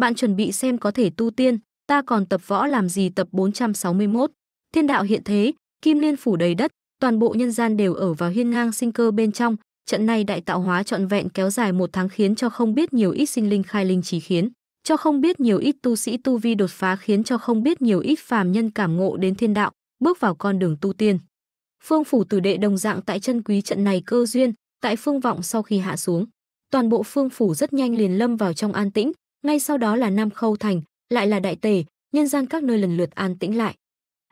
bạn chuẩn bị xem có thể tu tiên, ta còn tập võ làm gì tập 461. Thiên đạo hiện thế, kim liên phủ đầy đất, toàn bộ nhân gian đều ở vào hiên ngang sinh cơ bên trong, trận này đại tạo hóa trọn vẹn kéo dài một tháng khiến cho không biết nhiều ít sinh linh khai linh trí khiến, cho không biết nhiều ít tu sĩ tu vi đột phá khiến cho không biết nhiều ít phàm nhân cảm ngộ đến thiên đạo, bước vào con đường tu tiên. Phương phủ tử đệ đồng dạng tại chân quý trận này cơ duyên, tại phương vọng sau khi hạ xuống, toàn bộ phương phủ rất nhanh liền lâm vào trong an tĩnh, ngay sau đó là Nam Khâu Thành, lại là Đại Tề, nhân gian các nơi lần lượt an tĩnh lại.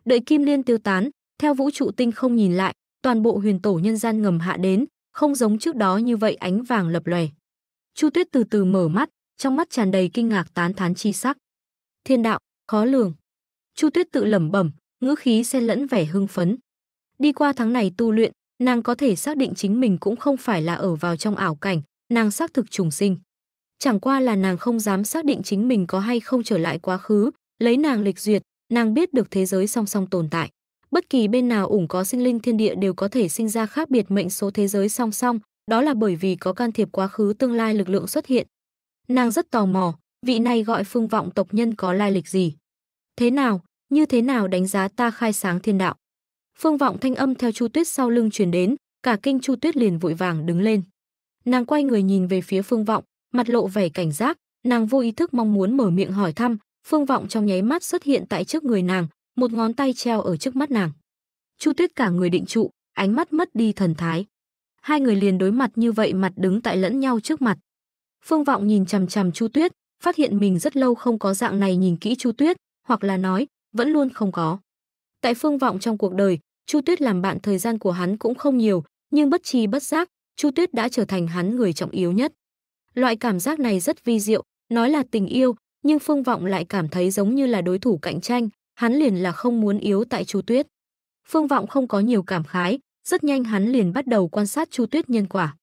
Đợi Kim Liên tiêu tán, theo vũ trụ tinh không nhìn lại, toàn bộ huyền tổ nhân gian ngầm hạ đến, không giống trước đó như vậy ánh vàng lập lòe. Chu Tuyết từ từ mở mắt, trong mắt tràn đầy kinh ngạc tán thán chi sắc. Thiên đạo, khó lường. Chu Tuyết tự lẩm bẩm, ngữ khí xen lẫn vẻ hưng phấn. Đi qua tháng này tu luyện, nàng có thể xác định chính mình cũng không phải là ở vào trong ảo cảnh, nàng xác thực trùng sinh chẳng qua là nàng không dám xác định chính mình có hay không trở lại quá khứ, lấy nàng lịch duyệt, nàng biết được thế giới song song tồn tại. Bất kỳ bên nào ủng có sinh linh thiên địa đều có thể sinh ra khác biệt mệnh số thế giới song song, đó là bởi vì có can thiệp quá khứ tương lai lực lượng xuất hiện. Nàng rất tò mò, vị này gọi phương vọng tộc nhân có lai lịch gì? Thế nào, như thế nào đánh giá ta khai sáng thiên đạo? Phương vọng thanh âm theo Chu Tuyết sau lưng truyền đến, cả kinh Chu Tuyết liền vội vàng đứng lên. Nàng quay người nhìn về phía Phương vọng, mặt lộ vẻ cảnh giác, nàng vô ý thức mong muốn mở miệng hỏi thăm, Phương Vọng trong nháy mắt xuất hiện tại trước người nàng, một ngón tay treo ở trước mắt nàng. Chu Tuyết cả người định trụ, ánh mắt mất đi thần thái. Hai người liền đối mặt như vậy mặt đứng tại lẫn nhau trước mặt. Phương Vọng nhìn chằm chằm Chu Tuyết, phát hiện mình rất lâu không có dạng này nhìn kỹ Chu Tuyết, hoặc là nói, vẫn luôn không có. Tại Phương Vọng trong cuộc đời, Chu Tuyết làm bạn thời gian của hắn cũng không nhiều, nhưng bất tri bất giác, Chu Tuyết đã trở thành hắn người trọng yếu nhất. Loại cảm giác này rất vi diệu, nói là tình yêu, nhưng Phương Vọng lại cảm thấy giống như là đối thủ cạnh tranh, hắn liền là không muốn yếu tại Chu Tuyết. Phương Vọng không có nhiều cảm khái, rất nhanh hắn liền bắt đầu quan sát Chu Tuyết nhân quả.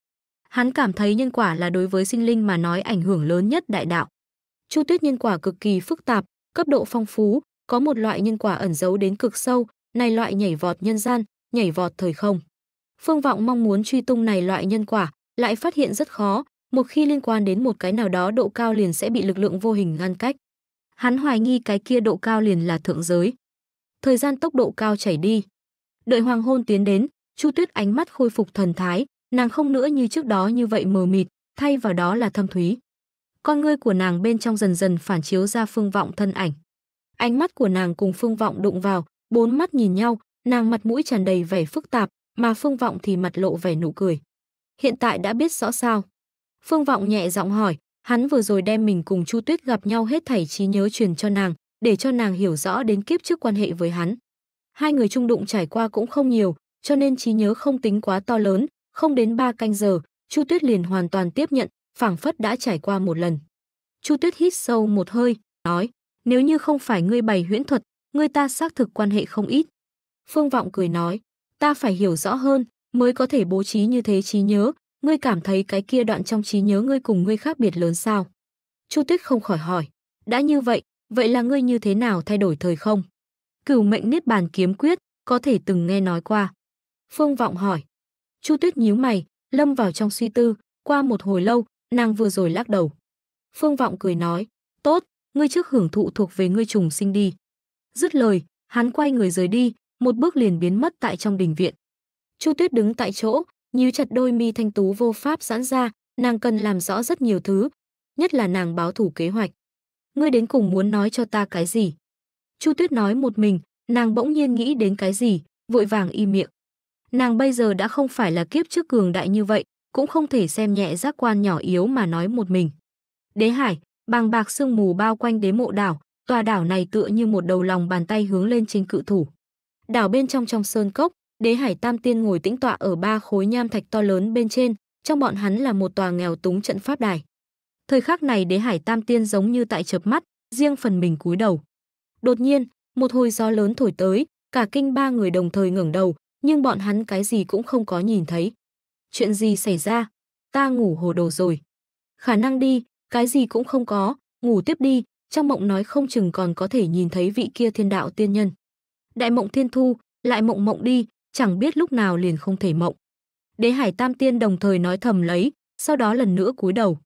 Hắn cảm thấy nhân quả là đối với sinh linh mà nói ảnh hưởng lớn nhất đại đạo. Chu Tuyết nhân quả cực kỳ phức tạp, cấp độ phong phú, có một loại nhân quả ẩn giấu đến cực sâu, này loại nhảy vọt nhân gian, nhảy vọt thời không. Phương Vọng mong muốn truy tung này loại nhân quả, lại phát hiện rất khó, một khi liên quan đến một cái nào đó độ cao liền sẽ bị lực lượng vô hình ngăn cách. Hắn hoài nghi cái kia độ cao liền là thượng giới. Thời gian tốc độ cao chảy đi. Đợi hoàng hôn tiến đến, Chu Tuyết ánh mắt khôi phục thần thái, nàng không nữa như trước đó như vậy mờ mịt, thay vào đó là thâm thúy. Con ngươi của nàng bên trong dần dần phản chiếu ra phương vọng thân ảnh. Ánh mắt của nàng cùng phương vọng đụng vào, bốn mắt nhìn nhau, nàng mặt mũi tràn đầy vẻ phức tạp, mà phương vọng thì mặt lộ vẻ nụ cười. Hiện tại đã biết rõ sao. Phương Vọng nhẹ giọng hỏi, hắn vừa rồi đem mình cùng Chu Tuyết gặp nhau hết thảy trí nhớ truyền cho nàng, để cho nàng hiểu rõ đến kiếp trước quan hệ với hắn. Hai người chung đụng trải qua cũng không nhiều, cho nên trí nhớ không tính quá to lớn, không đến ba canh giờ, Chu Tuyết liền hoàn toàn tiếp nhận, phảng phất đã trải qua một lần. Chu Tuyết hít sâu một hơi, nói, nếu như không phải ngươi bày huyễn thuật, ngươi ta xác thực quan hệ không ít. Phương Vọng cười nói, ta phải hiểu rõ hơn, mới có thể bố trí như thế trí nhớ, Ngươi cảm thấy cái kia đoạn trong trí nhớ ngươi cùng ngươi khác biệt lớn sao? Chu Tuyết không khỏi hỏi. Đã như vậy, vậy là ngươi như thế nào thay đổi thời không? Cửu mệnh niết bàn kiếm quyết, có thể từng nghe nói qua. Phương Vọng hỏi. Chu Tuyết nhíu mày, lâm vào trong suy tư, qua một hồi lâu, nàng vừa rồi lắc đầu. Phương Vọng cười nói, tốt, ngươi trước hưởng thụ thuộc về ngươi trùng sinh đi. Dứt lời, hắn quay người rời đi, một bước liền biến mất tại trong đình viện. Chu Tuyết đứng tại chỗ, như chặt đôi mi thanh tú vô pháp giãn ra, nàng cần làm rõ rất nhiều thứ, nhất là nàng báo thủ kế hoạch. Ngươi đến cùng muốn nói cho ta cái gì? Chu Tuyết nói một mình, nàng bỗng nhiên nghĩ đến cái gì, vội vàng im miệng. Nàng bây giờ đã không phải là kiếp trước cường đại như vậy, cũng không thể xem nhẹ giác quan nhỏ yếu mà nói một mình. Đế hải, bàng bạc sương mù bao quanh đế mộ đảo, tòa đảo này tựa như một đầu lòng bàn tay hướng lên trên cự thủ. Đảo bên trong trong sơn cốc, Đế Hải Tam Tiên ngồi tĩnh tọa ở ba khối nham thạch to lớn bên trên, trong bọn hắn là một tòa nghèo túng trận pháp đài. Thời khắc này Đế Hải Tam Tiên giống như tại chớp mắt, riêng phần mình cúi đầu. Đột nhiên, một hồi gió lớn thổi tới, cả kinh ba người đồng thời ngẩng đầu, nhưng bọn hắn cái gì cũng không có nhìn thấy. Chuyện gì xảy ra? Ta ngủ hồ đồ rồi. Khả năng đi, cái gì cũng không có, ngủ tiếp đi, trong mộng nói không chừng còn có thể nhìn thấy vị kia thiên đạo tiên nhân. Đại mộng thiên thu, lại mộng mộng đi, chẳng biết lúc nào liền không thể mộng. Đế Hải Tam Tiên đồng thời nói thầm lấy, sau đó lần nữa cúi đầu.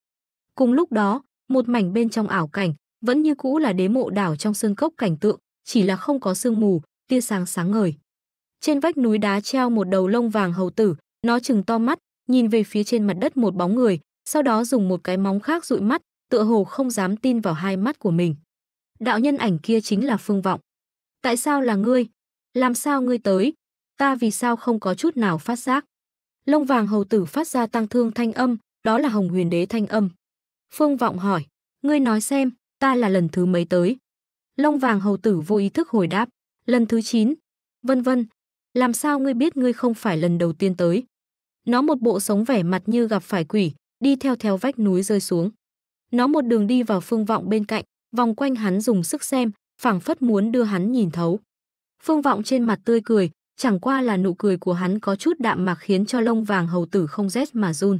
Cùng lúc đó, một mảnh bên trong ảo cảnh, vẫn như cũ là đế mộ đảo trong sơn cốc cảnh tượng, chỉ là không có sương mù, tia sáng sáng ngời. Trên vách núi đá treo một đầu lông vàng hầu tử, nó chừng to mắt, nhìn về phía trên mặt đất một bóng người, sau đó dùng một cái móng khác dụi mắt, tựa hồ không dám tin vào hai mắt của mình. Đạo nhân ảnh kia chính là Phương Vọng. Tại sao là ngươi? Làm sao ngươi tới? ta vì sao không có chút nào phát giác. Lông vàng hầu tử phát ra tăng thương thanh âm, đó là hồng huyền đế thanh âm. Phương Vọng hỏi, ngươi nói xem, ta là lần thứ mấy tới. Lông vàng hầu tử vô ý thức hồi đáp, lần thứ 9, vân vân. Làm sao ngươi biết ngươi không phải lần đầu tiên tới? Nó một bộ sống vẻ mặt như gặp phải quỷ, đi theo theo vách núi rơi xuống. Nó một đường đi vào phương vọng bên cạnh, vòng quanh hắn dùng sức xem, phảng phất muốn đưa hắn nhìn thấu. Phương vọng trên mặt tươi cười, chẳng qua là nụ cười của hắn có chút đạm mạc khiến cho lông vàng hầu tử không rét mà run.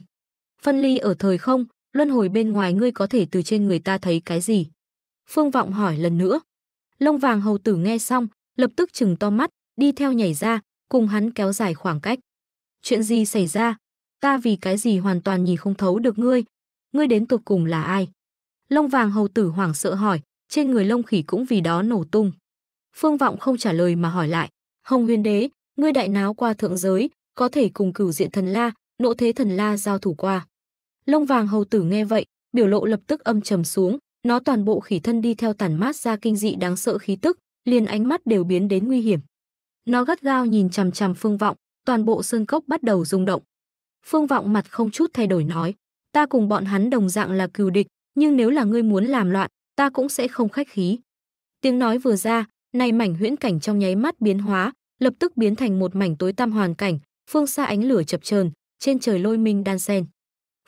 Phân ly ở thời không, luân hồi bên ngoài ngươi có thể từ trên người ta thấy cái gì? Phương Vọng hỏi lần nữa. Lông vàng hầu tử nghe xong, lập tức chừng to mắt, đi theo nhảy ra, cùng hắn kéo dài khoảng cách. Chuyện gì xảy ra? Ta vì cái gì hoàn toàn nhìn không thấu được ngươi? Ngươi đến tột cùng là ai? Lông vàng hầu tử hoảng sợ hỏi, trên người lông khỉ cũng vì đó nổ tung. Phương Vọng không trả lời mà hỏi lại, Hồng huyền đế, ngươi đại náo qua thượng giới, có thể cùng cửu diện thần la, nộ thế thần la giao thủ qua. Lông vàng hầu tử nghe vậy, biểu lộ lập tức âm trầm xuống, nó toàn bộ khỉ thân đi theo tản mát ra kinh dị đáng sợ khí tức, liền ánh mắt đều biến đến nguy hiểm. Nó gắt gao nhìn chằm chằm phương vọng, toàn bộ sơn cốc bắt đầu rung động. Phương vọng mặt không chút thay đổi nói, ta cùng bọn hắn đồng dạng là cừu địch, nhưng nếu là ngươi muốn làm loạn, ta cũng sẽ không khách khí. Tiếng nói vừa ra, này mảnh huyễn cảnh trong nháy mắt biến hóa, lập tức biến thành một mảnh tối tăm hoàn cảnh, phương xa ánh lửa chập chờn, trên trời lôi minh đan sen.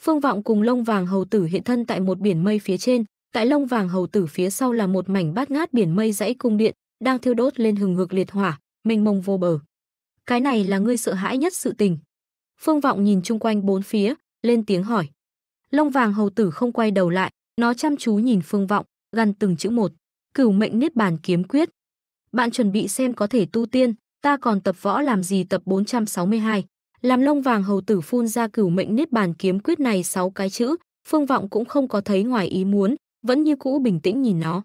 Phương Vọng cùng Lông Vàng Hầu Tử hiện thân tại một biển mây phía trên, tại Lông Vàng Hầu Tử phía sau là một mảnh bát ngát biển mây dãy cung điện, đang thiêu đốt lên hừng hực liệt hỏa, mênh mông vô bờ. Cái này là ngươi sợ hãi nhất sự tình. Phương Vọng nhìn chung quanh bốn phía, lên tiếng hỏi. Lông Vàng Hầu Tử không quay đầu lại, nó chăm chú nhìn Phương Vọng, gần từng chữ một. Cửu mệnh niết bàn kiếm quyết, bạn chuẩn bị xem có thể tu tiên, ta còn tập võ làm gì tập 462. Làm lông vàng hầu tử phun ra cửu mệnh niết bàn kiếm quyết này sáu cái chữ, phương vọng cũng không có thấy ngoài ý muốn, vẫn như cũ bình tĩnh nhìn nó.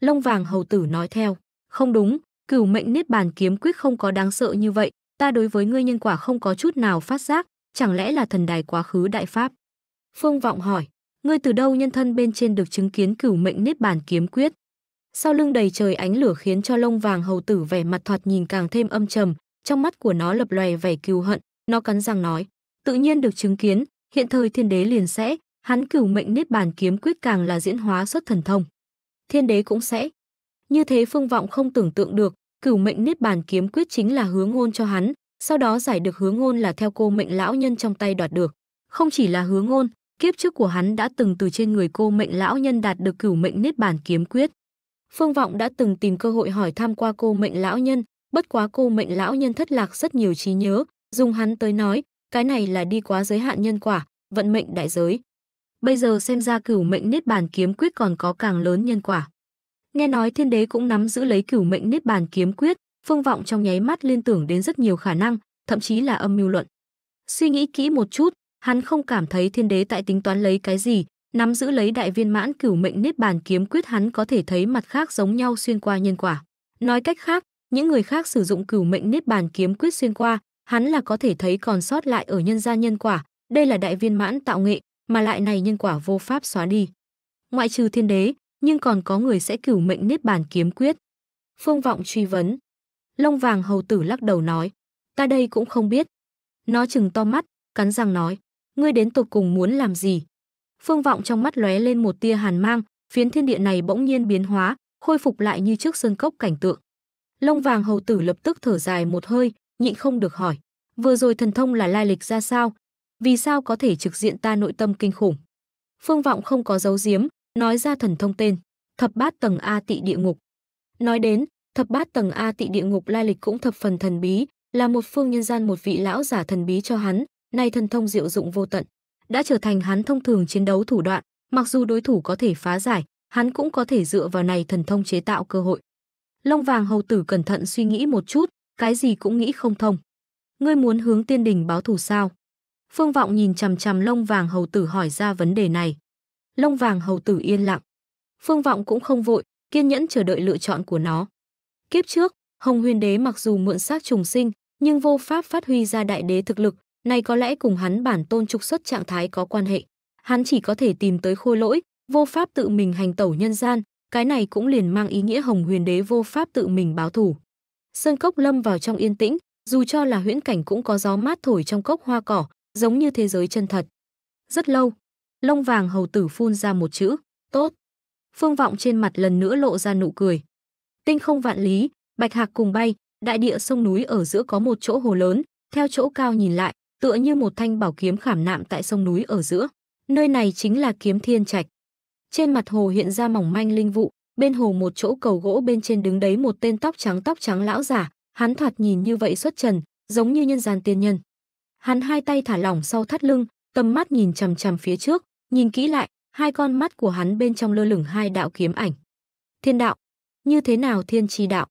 Lông vàng hầu tử nói theo, không đúng, cửu mệnh niết bàn kiếm quyết không có đáng sợ như vậy, ta đối với ngươi nhân quả không có chút nào phát giác, chẳng lẽ là thần đài quá khứ đại pháp? Phương vọng hỏi, ngươi từ đâu nhân thân bên trên được chứng kiến cửu mệnh niết bàn kiếm quyết? Sau lưng đầy trời ánh lửa khiến cho lông vàng hầu tử vẻ mặt thoạt nhìn càng thêm âm trầm, trong mắt của nó lập lòe vẻ cừu hận, nó cắn răng nói, tự nhiên được chứng kiến, hiện thời thiên đế liền sẽ, hắn cửu mệnh niết bàn kiếm quyết càng là diễn hóa xuất thần thông. Thiên đế cũng sẽ. Như thế Phương Vọng không tưởng tượng được, cửu mệnh niết bàn kiếm quyết chính là hướng ngôn cho hắn, sau đó giải được hướng ngôn là theo cô mệnh lão nhân trong tay đoạt được. Không chỉ là hướng ngôn, kiếp trước của hắn đã từng từ trên người cô mệnh lão nhân đạt được cửu mệnh niết bàn kiếm quyết. Phương Vọng đã từng tìm cơ hội hỏi thăm qua cô mệnh lão nhân, bất quá cô mệnh lão nhân thất lạc rất nhiều trí nhớ, dùng hắn tới nói, cái này là đi quá giới hạn nhân quả, vận mệnh đại giới. Bây giờ xem ra cửu mệnh niết bàn kiếm quyết còn có càng lớn nhân quả. Nghe nói thiên đế cũng nắm giữ lấy cửu mệnh niết bàn kiếm quyết, phương vọng trong nháy mắt liên tưởng đến rất nhiều khả năng, thậm chí là âm mưu luận. Suy nghĩ kỹ một chút, hắn không cảm thấy thiên đế tại tính toán lấy cái gì, Nắm giữ lấy đại viên mãn cửu mệnh niết bàn kiếm quyết hắn có thể thấy mặt khác giống nhau xuyên qua nhân quả. Nói cách khác, những người khác sử dụng cửu mệnh niết bàn kiếm quyết xuyên qua, hắn là có thể thấy còn sót lại ở nhân gian nhân quả, đây là đại viên mãn tạo nghệ, mà lại này nhân quả vô pháp xóa đi. Ngoại trừ thiên đế, nhưng còn có người sẽ cửu mệnh niết bàn kiếm quyết. Phương vọng truy vấn. Lông vàng hầu tử lắc đầu nói, ta đây cũng không biết. Nó chừng to mắt, cắn răng nói, ngươi đến tột cùng muốn làm gì? Phương Vọng trong mắt lóe lên một tia hàn mang, phiến thiên địa này bỗng nhiên biến hóa, khôi phục lại như trước sơn cốc cảnh tượng. Lông vàng hầu tử lập tức thở dài một hơi, nhịn không được hỏi, vừa rồi thần thông là lai lịch ra sao? Vì sao có thể trực diện ta nội tâm kinh khủng? Phương Vọng không có giấu giếm, nói ra thần thông tên, thập bát tầng A tị địa ngục. Nói đến, thập bát tầng A tị địa ngục lai lịch cũng thập phần thần bí, là một phương nhân gian một vị lão giả thần bí cho hắn, nay thần thông diệu dụng vô tận đã trở thành hắn thông thường chiến đấu thủ đoạn, mặc dù đối thủ có thể phá giải, hắn cũng có thể dựa vào này thần thông chế tạo cơ hội. Lông vàng hầu tử cẩn thận suy nghĩ một chút, cái gì cũng nghĩ không thông. Ngươi muốn hướng tiên đình báo thù sao? Phương Vọng nhìn chằm chằm lông vàng hầu tử hỏi ra vấn đề này. Lông vàng hầu tử yên lặng. Phương Vọng cũng không vội, kiên nhẫn chờ đợi lựa chọn của nó. Kiếp trước, Hồng Huyền Đế mặc dù mượn xác trùng sinh, nhưng vô pháp phát huy ra đại đế thực lực, này có lẽ cùng hắn bản tôn trục xuất trạng thái có quan hệ. Hắn chỉ có thể tìm tới khôi lỗi, vô pháp tự mình hành tẩu nhân gian, cái này cũng liền mang ý nghĩa Hồng Huyền Đế vô pháp tự mình báo thủ. Sơn cốc lâm vào trong yên tĩnh, dù cho là huyễn cảnh cũng có gió mát thổi trong cốc hoa cỏ, giống như thế giới chân thật. Rất lâu, lông vàng hầu tử phun ra một chữ, tốt. Phương vọng trên mặt lần nữa lộ ra nụ cười. Tinh không vạn lý, bạch hạc cùng bay, đại địa sông núi ở giữa có một chỗ hồ lớn, theo chỗ cao nhìn lại, tựa như một thanh bảo kiếm khảm nạm tại sông núi ở giữa. Nơi này chính là kiếm thiên trạch. Trên mặt hồ hiện ra mỏng manh linh vụ, bên hồ một chỗ cầu gỗ bên trên đứng đấy một tên tóc trắng tóc trắng lão giả, hắn thoạt nhìn như vậy xuất trần, giống như nhân gian tiên nhân. Hắn hai tay thả lỏng sau thắt lưng, tầm mắt nhìn chằm chằm phía trước, nhìn kỹ lại, hai con mắt của hắn bên trong lơ lửng hai đạo kiếm ảnh. Thiên đạo, như thế nào thiên chi đạo?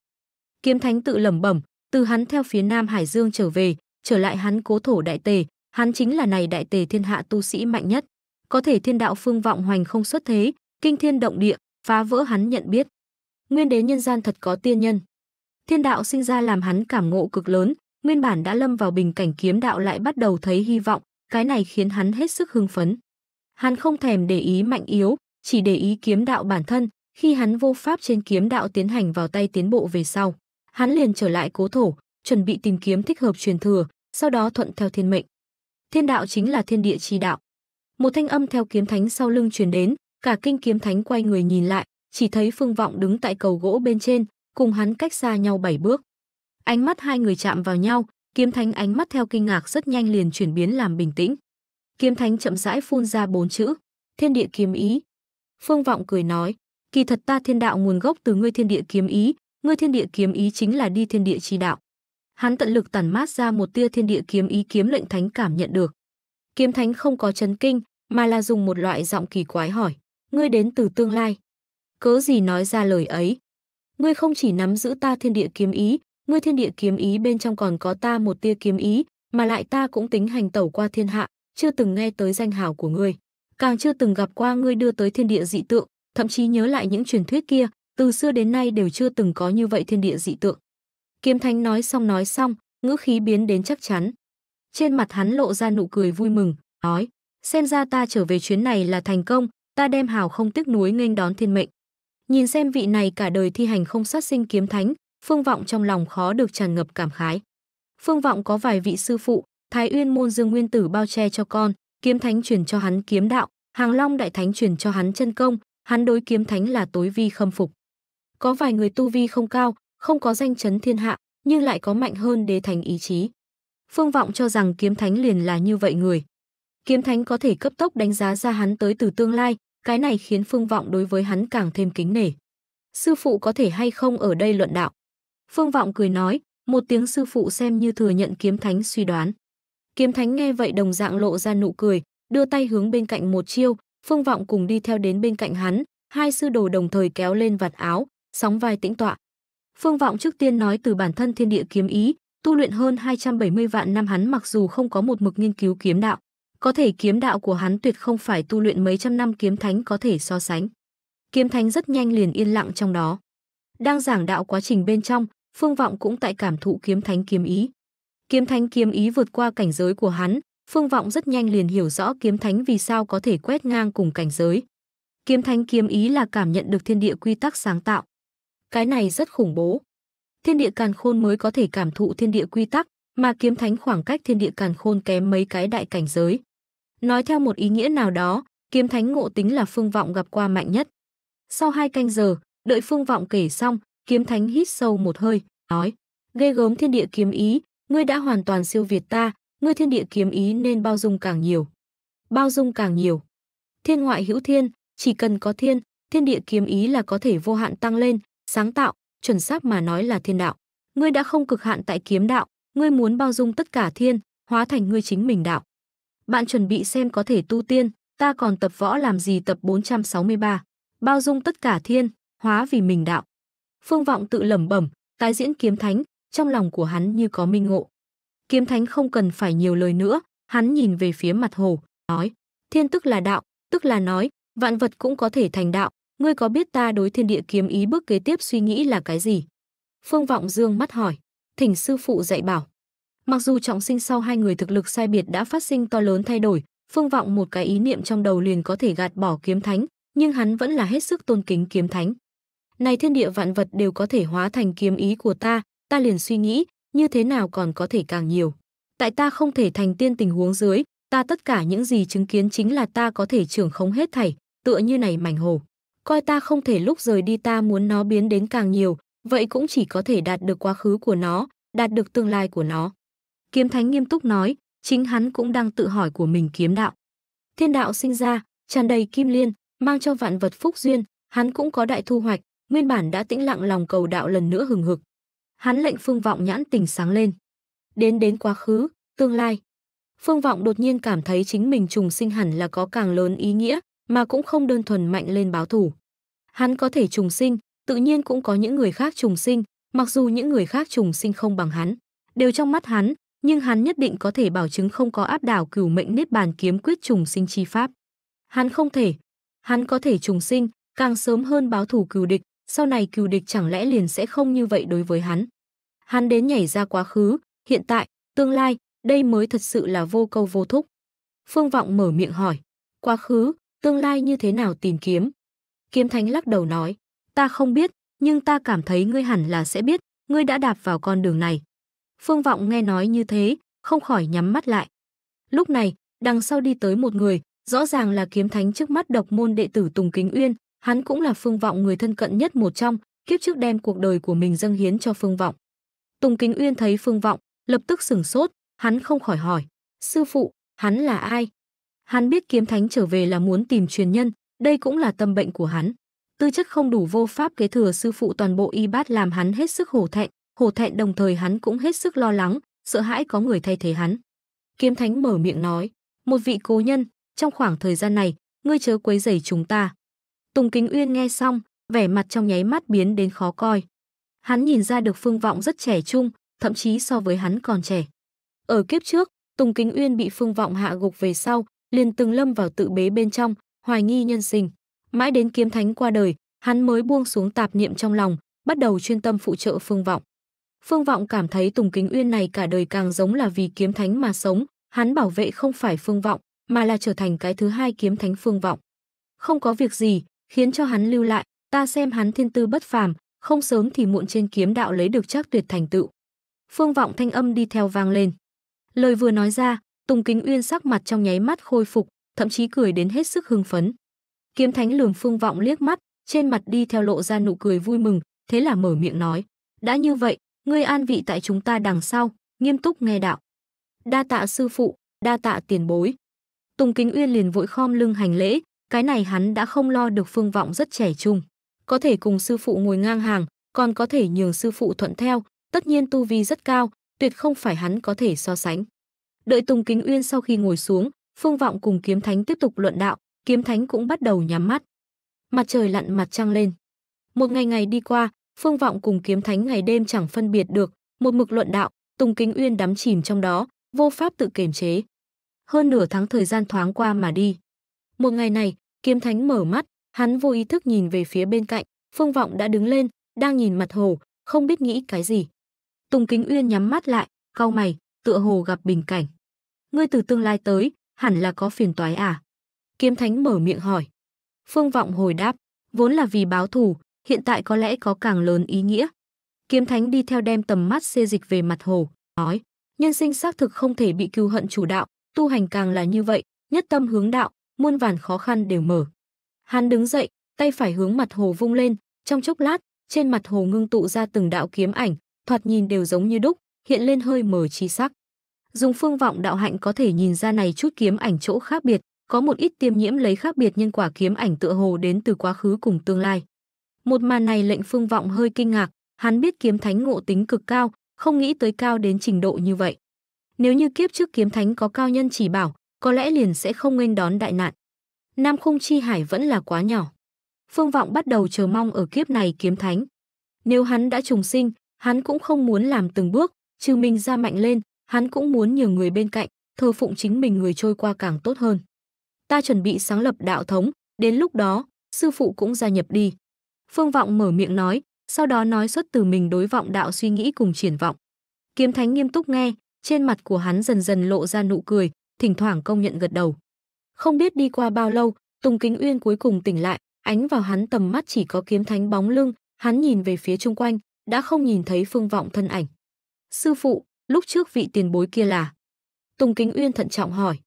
Kiếm Thánh tự lẩm bẩm, từ hắn theo phía Nam Hải Dương trở về, trở lại hắn cố thổ đại tề, hắn chính là này đại tề thiên hạ tu sĩ mạnh nhất. Có thể thiên đạo phương vọng hoành không xuất thế, kinh thiên động địa, phá vỡ hắn nhận biết. Nguyên đế nhân gian thật có tiên nhân. Thiên đạo sinh ra làm hắn cảm ngộ cực lớn, nguyên bản đã lâm vào bình cảnh kiếm đạo lại bắt đầu thấy hy vọng, cái này khiến hắn hết sức hưng phấn. Hắn không thèm để ý mạnh yếu, chỉ để ý kiếm đạo bản thân, khi hắn vô pháp trên kiếm đạo tiến hành vào tay tiến bộ về sau, hắn liền trở lại cố thổ, chuẩn bị tìm kiếm thích hợp truyền thừa, sau đó thuận theo thiên mệnh. Thiên đạo chính là thiên địa chi đạo. Một thanh âm theo kiếm thánh sau lưng truyền đến, cả kinh kiếm thánh quay người nhìn lại, chỉ thấy Phương Vọng đứng tại cầu gỗ bên trên, cùng hắn cách xa nhau bảy bước. Ánh mắt hai người chạm vào nhau, kiếm thánh ánh mắt theo kinh ngạc rất nhanh liền chuyển biến làm bình tĩnh. Kiếm thánh chậm rãi phun ra bốn chữ, thiên địa kiếm ý. Phương Vọng cười nói, kỳ thật ta thiên đạo nguồn gốc từ ngươi thiên địa kiếm ý, ngươi thiên địa kiếm ý chính là đi thiên địa chi đạo hắn tận lực tản mát ra một tia thiên địa kiếm ý kiếm lệnh thánh cảm nhận được. Kiếm thánh không có chấn kinh, mà là dùng một loại giọng kỳ quái hỏi, ngươi đến từ tương lai. Cớ gì nói ra lời ấy? Ngươi không chỉ nắm giữ ta thiên địa kiếm ý, ngươi thiên địa kiếm ý bên trong còn có ta một tia kiếm ý, mà lại ta cũng tính hành tẩu qua thiên hạ, chưa từng nghe tới danh hào của ngươi. Càng chưa từng gặp qua ngươi đưa tới thiên địa dị tượng, thậm chí nhớ lại những truyền thuyết kia, từ xưa đến nay đều chưa từng có như vậy thiên địa dị tượng. Kiếm Thánh nói xong nói xong, ngữ khí biến đến chắc chắn. Trên mặt hắn lộ ra nụ cười vui mừng, nói, xem ra ta trở về chuyến này là thành công, ta đem hào không tiếc núi nghênh đón thiên mệnh. Nhìn xem vị này cả đời thi hành không sát sinh kiếm thánh, Phương Vọng trong lòng khó được tràn ngập cảm khái. Phương Vọng có vài vị sư phụ, Thái Uyên môn Dương Nguyên Tử bao che cho con, kiếm thánh truyền cho hắn kiếm đạo, Hàng Long đại thánh truyền cho hắn chân công, hắn đối kiếm thánh là tối vi khâm phục. Có vài người tu vi không cao, không có danh chấn thiên hạ, nhưng lại có mạnh hơn đế thánh ý chí. Phương Vọng cho rằng kiếm thánh liền là như vậy người. Kiếm thánh có thể cấp tốc đánh giá ra hắn tới từ tương lai, cái này khiến Phương Vọng đối với hắn càng thêm kính nể. Sư phụ có thể hay không ở đây luận đạo? Phương Vọng cười nói, một tiếng sư phụ xem như thừa nhận kiếm thánh suy đoán. Kiếm thánh nghe vậy đồng dạng lộ ra nụ cười, đưa tay hướng bên cạnh một chiêu, Phương Vọng cùng đi theo đến bên cạnh hắn, hai sư đồ đồng thời kéo lên vạt áo, sóng vai tĩnh tọa, Phương Vọng trước tiên nói từ bản thân thiên địa kiếm ý, tu luyện hơn 270 vạn năm hắn mặc dù không có một mực nghiên cứu kiếm đạo, có thể kiếm đạo của hắn tuyệt không phải tu luyện mấy trăm năm kiếm thánh có thể so sánh. Kiếm thánh rất nhanh liền yên lặng trong đó. Đang giảng đạo quá trình bên trong, Phương Vọng cũng tại cảm thụ kiếm thánh kiếm ý. Kiếm thánh kiếm ý vượt qua cảnh giới của hắn, Phương Vọng rất nhanh liền hiểu rõ kiếm thánh vì sao có thể quét ngang cùng cảnh giới. Kiếm thánh kiếm ý là cảm nhận được thiên địa quy tắc sáng tạo, cái này rất khủng bố. Thiên địa càn khôn mới có thể cảm thụ thiên địa quy tắc, mà kiếm thánh khoảng cách thiên địa càn khôn kém mấy cái đại cảnh giới. Nói theo một ý nghĩa nào đó, kiếm thánh ngộ tính là phương vọng gặp qua mạnh nhất. Sau hai canh giờ, đợi phương vọng kể xong, kiếm thánh hít sâu một hơi, nói, ghê gớm thiên địa kiếm ý, ngươi đã hoàn toàn siêu việt ta, ngươi thiên địa kiếm ý nên bao dung càng nhiều. Bao dung càng nhiều. Thiên ngoại hữu thiên, chỉ cần có thiên, thiên địa kiếm ý là có thể vô hạn tăng lên, sáng tạo, chuẩn xác mà nói là thiên đạo. Ngươi đã không cực hạn tại kiếm đạo, ngươi muốn bao dung tất cả thiên, hóa thành ngươi chính mình đạo. Bạn chuẩn bị xem có thể tu tiên, ta còn tập võ làm gì tập 463. Bao dung tất cả thiên, hóa vì mình đạo. Phương Vọng tự lẩm bẩm, tái diễn kiếm thánh, trong lòng của hắn như có minh ngộ. Kiếm thánh không cần phải nhiều lời nữa, hắn nhìn về phía mặt hồ, nói, thiên tức là đạo, tức là nói, vạn vật cũng có thể thành đạo, ngươi có biết ta đối thiên địa kiếm ý bước kế tiếp suy nghĩ là cái gì? Phương Vọng Dương mắt hỏi, thỉnh sư phụ dạy bảo. Mặc dù trọng sinh sau hai người thực lực sai biệt đã phát sinh to lớn thay đổi, Phương Vọng một cái ý niệm trong đầu liền có thể gạt bỏ kiếm thánh, nhưng hắn vẫn là hết sức tôn kính kiếm thánh. Này thiên địa vạn vật đều có thể hóa thành kiếm ý của ta, ta liền suy nghĩ, như thế nào còn có thể càng nhiều. Tại ta không thể thành tiên tình huống dưới, ta tất cả những gì chứng kiến chính là ta có thể trưởng khống hết thảy, tựa như này mảnh hồ coi ta không thể lúc rời đi ta muốn nó biến đến càng nhiều, vậy cũng chỉ có thể đạt được quá khứ của nó, đạt được tương lai của nó. Kiếm Thánh nghiêm túc nói, chính hắn cũng đang tự hỏi của mình kiếm đạo. Thiên đạo sinh ra, tràn đầy kim liên, mang cho vạn vật phúc duyên, hắn cũng có đại thu hoạch, nguyên bản đã tĩnh lặng lòng cầu đạo lần nữa hừng hực. Hắn lệnh Phương Vọng nhãn tình sáng lên. Đến đến quá khứ, tương lai. Phương Vọng đột nhiên cảm thấy chính mình trùng sinh hẳn là có càng lớn ý nghĩa, mà cũng không đơn thuần mạnh lên báo thủ. Hắn có thể trùng sinh, tự nhiên cũng có những người khác trùng sinh, mặc dù những người khác trùng sinh không bằng hắn, đều trong mắt hắn, nhưng hắn nhất định có thể bảo chứng không có áp đảo cửu mệnh niết bàn kiếm quyết trùng sinh chi pháp. Hắn không thể, hắn có thể trùng sinh, càng sớm hơn báo thủ cửu địch, sau này cửu địch chẳng lẽ liền sẽ không như vậy đối với hắn. Hắn đến nhảy ra quá khứ, hiện tại, tương lai, đây mới thật sự là vô câu vô thúc. Phương Vọng mở miệng hỏi, quá khứ, tương lai như thế nào tìm kiếm. Kiếm Thánh lắc đầu nói, ta không biết, nhưng ta cảm thấy ngươi hẳn là sẽ biết, ngươi đã đạp vào con đường này. Phương Vọng nghe nói như thế, không khỏi nhắm mắt lại. Lúc này, đằng sau đi tới một người, rõ ràng là kiếm thánh trước mắt độc môn đệ tử Tùng Kính Uyên, hắn cũng là Phương Vọng người thân cận nhất một trong, kiếp trước đem cuộc đời của mình dâng hiến cho Phương Vọng. Tùng Kính Uyên thấy Phương Vọng, lập tức sửng sốt, hắn không khỏi hỏi, sư phụ, hắn là ai? Hắn biết kiếm thánh trở về là muốn tìm truyền nhân, đây cũng là tâm bệnh của hắn. Tư chất không đủ vô pháp kế thừa sư phụ toàn bộ y bát làm hắn hết sức hổ thẹn, hổ thẹn đồng thời hắn cũng hết sức lo lắng, sợ hãi có người thay thế hắn. Kiếm thánh mở miệng nói, một vị cố nhân, trong khoảng thời gian này, ngươi chớ quấy rầy chúng ta. Tùng Kính Uyên nghe xong, vẻ mặt trong nháy mắt biến đến khó coi. Hắn nhìn ra được Phương Vọng rất trẻ trung, thậm chí so với hắn còn trẻ. Ở kiếp trước, Tùng Kính Uyên bị Phương Vọng hạ gục về sau, liền từng lâm vào tự bế bên trong, hoài nghi nhân sinh. Mãi đến kiếm thánh qua đời, hắn mới buông xuống tạp niệm trong lòng, bắt đầu chuyên tâm phụ trợ Phương Vọng. Phương Vọng cảm thấy Tùng Kính Uyên này cả đời càng giống là vì kiếm thánh mà sống, hắn bảo vệ không phải Phương Vọng, mà là trở thành cái thứ hai kiếm thánh Phương Vọng. Không có việc gì, khiến cho hắn lưu lại, ta xem hắn thiên tư bất phàm, không sớm thì muộn trên kiếm đạo lấy được chắc tuyệt thành tựu. Phương Vọng thanh âm đi theo vang lên. Lời vừa nói ra, Tùng Kính Uyên sắc mặt trong nháy mắt khôi phục, thậm chí cười đến hết sức hưng phấn. Kiếm Thánh lườm Phương Vọng liếc mắt, trên mặt đi theo lộ ra nụ cười vui mừng, thế là mở miệng nói: "Đã như vậy, ngươi an vị tại chúng ta đằng sau, nghiêm túc nghe đạo." "Đa tạ sư phụ, đa tạ tiền bối." Tùng Kính Uyên liền vội khom lưng hành lễ, cái này hắn đã không lo được Phương Vọng rất trẻ trung, có thể cùng sư phụ ngồi ngang hàng, còn có thể nhường sư phụ thuận theo, tất nhiên tu vi rất cao, tuyệt không phải hắn có thể so sánh. Đợi Tùng Kính Uyên sau khi ngồi xuống, Phương Vọng cùng Kiếm Thánh tiếp tục luận đạo, Kiếm Thánh cũng bắt đầu nhắm mắt. Mặt trời lặn mặt trăng lên. Một ngày ngày đi qua, Phương Vọng cùng Kiếm Thánh ngày đêm chẳng phân biệt được, một mực luận đạo, Tùng Kính Uyên đắm chìm trong đó, vô pháp tự kiềm chế. Hơn nửa tháng thời gian thoáng qua mà đi. Một ngày này, Kiếm Thánh mở mắt, hắn vô ý thức nhìn về phía bên cạnh, Phương Vọng đã đứng lên, đang nhìn mặt hồ, không biết nghĩ cái gì. Tùng Kính Uyên nhắm mắt lại, cau mày, tựa hồ gặp bình cảnh ngươi từ tương lai tới, hẳn là có phiền toái à? Kiếm Thánh mở miệng hỏi. Phương Vọng hồi đáp, vốn là vì báo thù, hiện tại có lẽ có càng lớn ý nghĩa. Kiếm Thánh đi theo đem tầm mắt xê dịch về mặt hồ, nói, nhân sinh xác thực không thể bị cưu hận chủ đạo, tu hành càng là như vậy, nhất tâm hướng đạo, muôn vàn khó khăn đều mở. Hắn đứng dậy, tay phải hướng mặt hồ vung lên, trong chốc lát, trên mặt hồ ngưng tụ ra từng đạo kiếm ảnh, thoạt nhìn đều giống như đúc, hiện lên hơi mờ chi sắc dùng phương vọng đạo hạnh có thể nhìn ra này chút kiếm ảnh chỗ khác biệt, có một ít tiêm nhiễm lấy khác biệt nhân quả kiếm ảnh tựa hồ đến từ quá khứ cùng tương lai. Một màn này lệnh phương vọng hơi kinh ngạc, hắn biết kiếm thánh ngộ tính cực cao, không nghĩ tới cao đến trình độ như vậy. Nếu như kiếp trước kiếm thánh có cao nhân chỉ bảo, có lẽ liền sẽ không nên đón đại nạn. Nam Khung Chi Hải vẫn là quá nhỏ. Phương Vọng bắt đầu chờ mong ở kiếp này kiếm thánh. Nếu hắn đã trùng sinh, hắn cũng không muốn làm từng bước, trừ mình ra mạnh lên, Hắn cũng muốn nhiều người bên cạnh, thờ phụng chính mình người trôi qua càng tốt hơn. Ta chuẩn bị sáng lập đạo thống, đến lúc đó, sư phụ cũng gia nhập đi. Phương Vọng mở miệng nói, sau đó nói xuất từ mình đối vọng đạo suy nghĩ cùng triển vọng. Kiếm Thánh nghiêm túc nghe, trên mặt của hắn dần dần lộ ra nụ cười, thỉnh thoảng công nhận gật đầu. Không biết đi qua bao lâu, Tùng Kính Uyên cuối cùng tỉnh lại, ánh vào hắn tầm mắt chỉ có Kiếm Thánh bóng lưng, hắn nhìn về phía chung quanh, đã không nhìn thấy Phương Vọng thân ảnh. Sư phụ, lúc trước vị tiền bối kia là tùng kính uyên thận trọng hỏi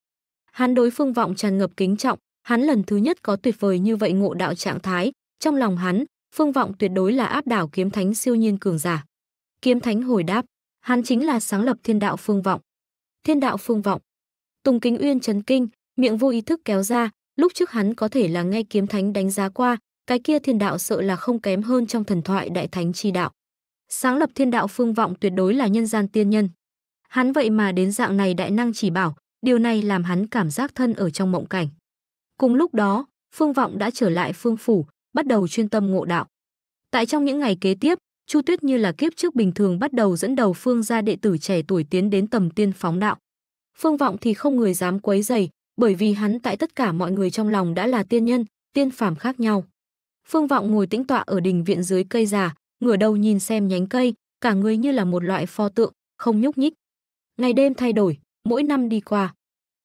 hắn đối phương vọng tràn ngập kính trọng hắn lần thứ nhất có tuyệt vời như vậy ngộ đạo trạng thái trong lòng hắn phương vọng tuyệt đối là áp đảo kiếm thánh siêu nhiên cường giả kiếm thánh hồi đáp hắn chính là sáng lập thiên đạo phương vọng thiên đạo phương vọng tùng kính uyên chấn kinh miệng vô ý thức kéo ra lúc trước hắn có thể là nghe kiếm thánh đánh giá qua cái kia thiên đạo sợ là không kém hơn trong thần thoại đại thánh chi đạo sáng lập thiên đạo phương vọng tuyệt đối là nhân gian tiên nhân. Hắn vậy mà đến dạng này đại năng chỉ bảo, điều này làm hắn cảm giác thân ở trong mộng cảnh. Cùng lúc đó, phương vọng đã trở lại phương phủ, bắt đầu chuyên tâm ngộ đạo. Tại trong những ngày kế tiếp, Chu Tuyết như là kiếp trước bình thường bắt đầu dẫn đầu phương gia đệ tử trẻ tuổi tiến đến tầm tiên phóng đạo. Phương vọng thì không người dám quấy dày, bởi vì hắn tại tất cả mọi người trong lòng đã là tiên nhân, tiên phàm khác nhau. Phương vọng ngồi tĩnh tọa ở đình viện dưới cây già, ngửa đầu nhìn xem nhánh cây, cả người như là một loại pho tượng, không nhúc nhích. Ngày đêm thay đổi, mỗi năm đi qua.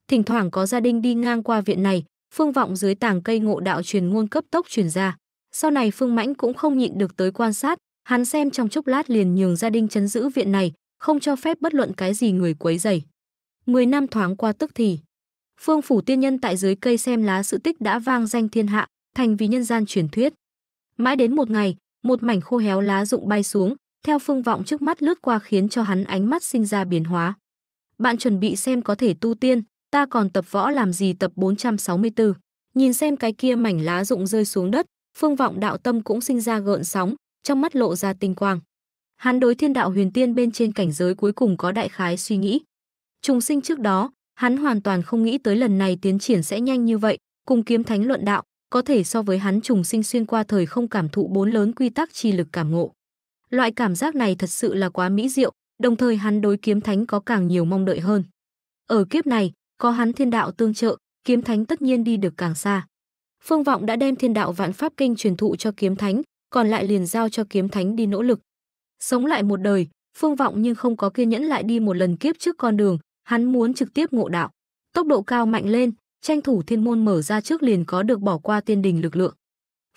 Thỉnh thoảng có gia đình đi ngang qua viện này, phương vọng dưới tàng cây ngộ đạo truyền ngôn cấp tốc truyền ra. Sau này Phương Mãnh cũng không nhịn được tới quan sát, hắn xem trong chốc lát liền nhường gia đình chấn giữ viện này, không cho phép bất luận cái gì người quấy rầy. Mười năm thoáng qua tức thì, Phương phủ tiên nhân tại dưới cây xem lá sự tích đã vang danh thiên hạ, thành vì nhân gian truyền thuyết. Mãi đến một ngày, một mảnh khô héo lá rụng bay xuống, theo phương vọng trước mắt lướt qua khiến cho hắn ánh mắt sinh ra biến hóa. Bạn chuẩn bị xem có thể tu tiên, ta còn tập võ làm gì tập 464. Nhìn xem cái kia mảnh lá rụng rơi xuống đất, phương vọng đạo tâm cũng sinh ra gợn sóng, trong mắt lộ ra tinh quang. Hắn đối thiên đạo huyền tiên bên trên cảnh giới cuối cùng có đại khái suy nghĩ. Trùng sinh trước đó, hắn hoàn toàn không nghĩ tới lần này tiến triển sẽ nhanh như vậy, cùng kiếm thánh luận đạo, có thể so với hắn trùng sinh xuyên qua thời không cảm thụ bốn lớn quy tắc chi lực cảm ngộ. Loại cảm giác này thật sự là quá mỹ diệu, đồng thời hắn đối kiếm thánh có càng nhiều mong đợi hơn. Ở kiếp này, có hắn thiên đạo tương trợ, kiếm thánh tất nhiên đi được càng xa. Phương Vọng đã đem thiên đạo vạn pháp kinh truyền thụ cho kiếm thánh, còn lại liền giao cho kiếm thánh đi nỗ lực. Sống lại một đời, Phương Vọng nhưng không có kiên nhẫn lại đi một lần kiếp trước con đường, hắn muốn trực tiếp ngộ đạo. Tốc độ cao mạnh lên, tranh thủ thiên môn mở ra trước liền có được bỏ qua tiên đình lực lượng.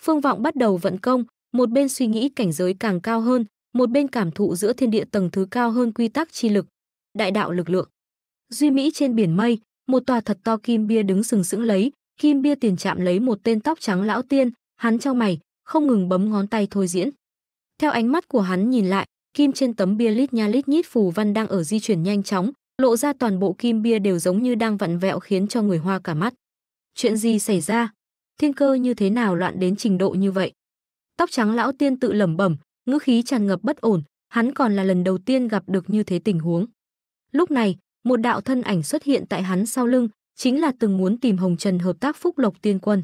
Phương Vọng bắt đầu vận công, một bên suy nghĩ cảnh giới càng cao hơn, một bên cảm thụ giữa thiên địa tầng thứ cao hơn quy tắc chi lực, đại đạo lực lượng. Duy Mỹ trên biển mây, một tòa thật to kim bia đứng sừng sững lấy, kim bia tiền chạm lấy một tên tóc trắng lão tiên, hắn trong mày, không ngừng bấm ngón tay thôi diễn. Theo ánh mắt của hắn nhìn lại, kim trên tấm bia lít nha lít nhít phù văn đang ở di chuyển nhanh chóng, lộ ra toàn bộ kim bia đều giống như đang vặn vẹo khiến cho người hoa cả mắt. Chuyện gì xảy ra? Thiên cơ như thế nào loạn đến trình độ như vậy? Tóc trắng lão tiên tự lẩm bẩm, ngữ khí tràn ngập bất ổn, hắn còn là lần đầu tiên gặp được như thế tình huống. Lúc này, một đạo thân ảnh xuất hiện tại hắn sau lưng, chính là từng muốn tìm Hồng Trần hợp tác Phúc Lộc Tiên Quân.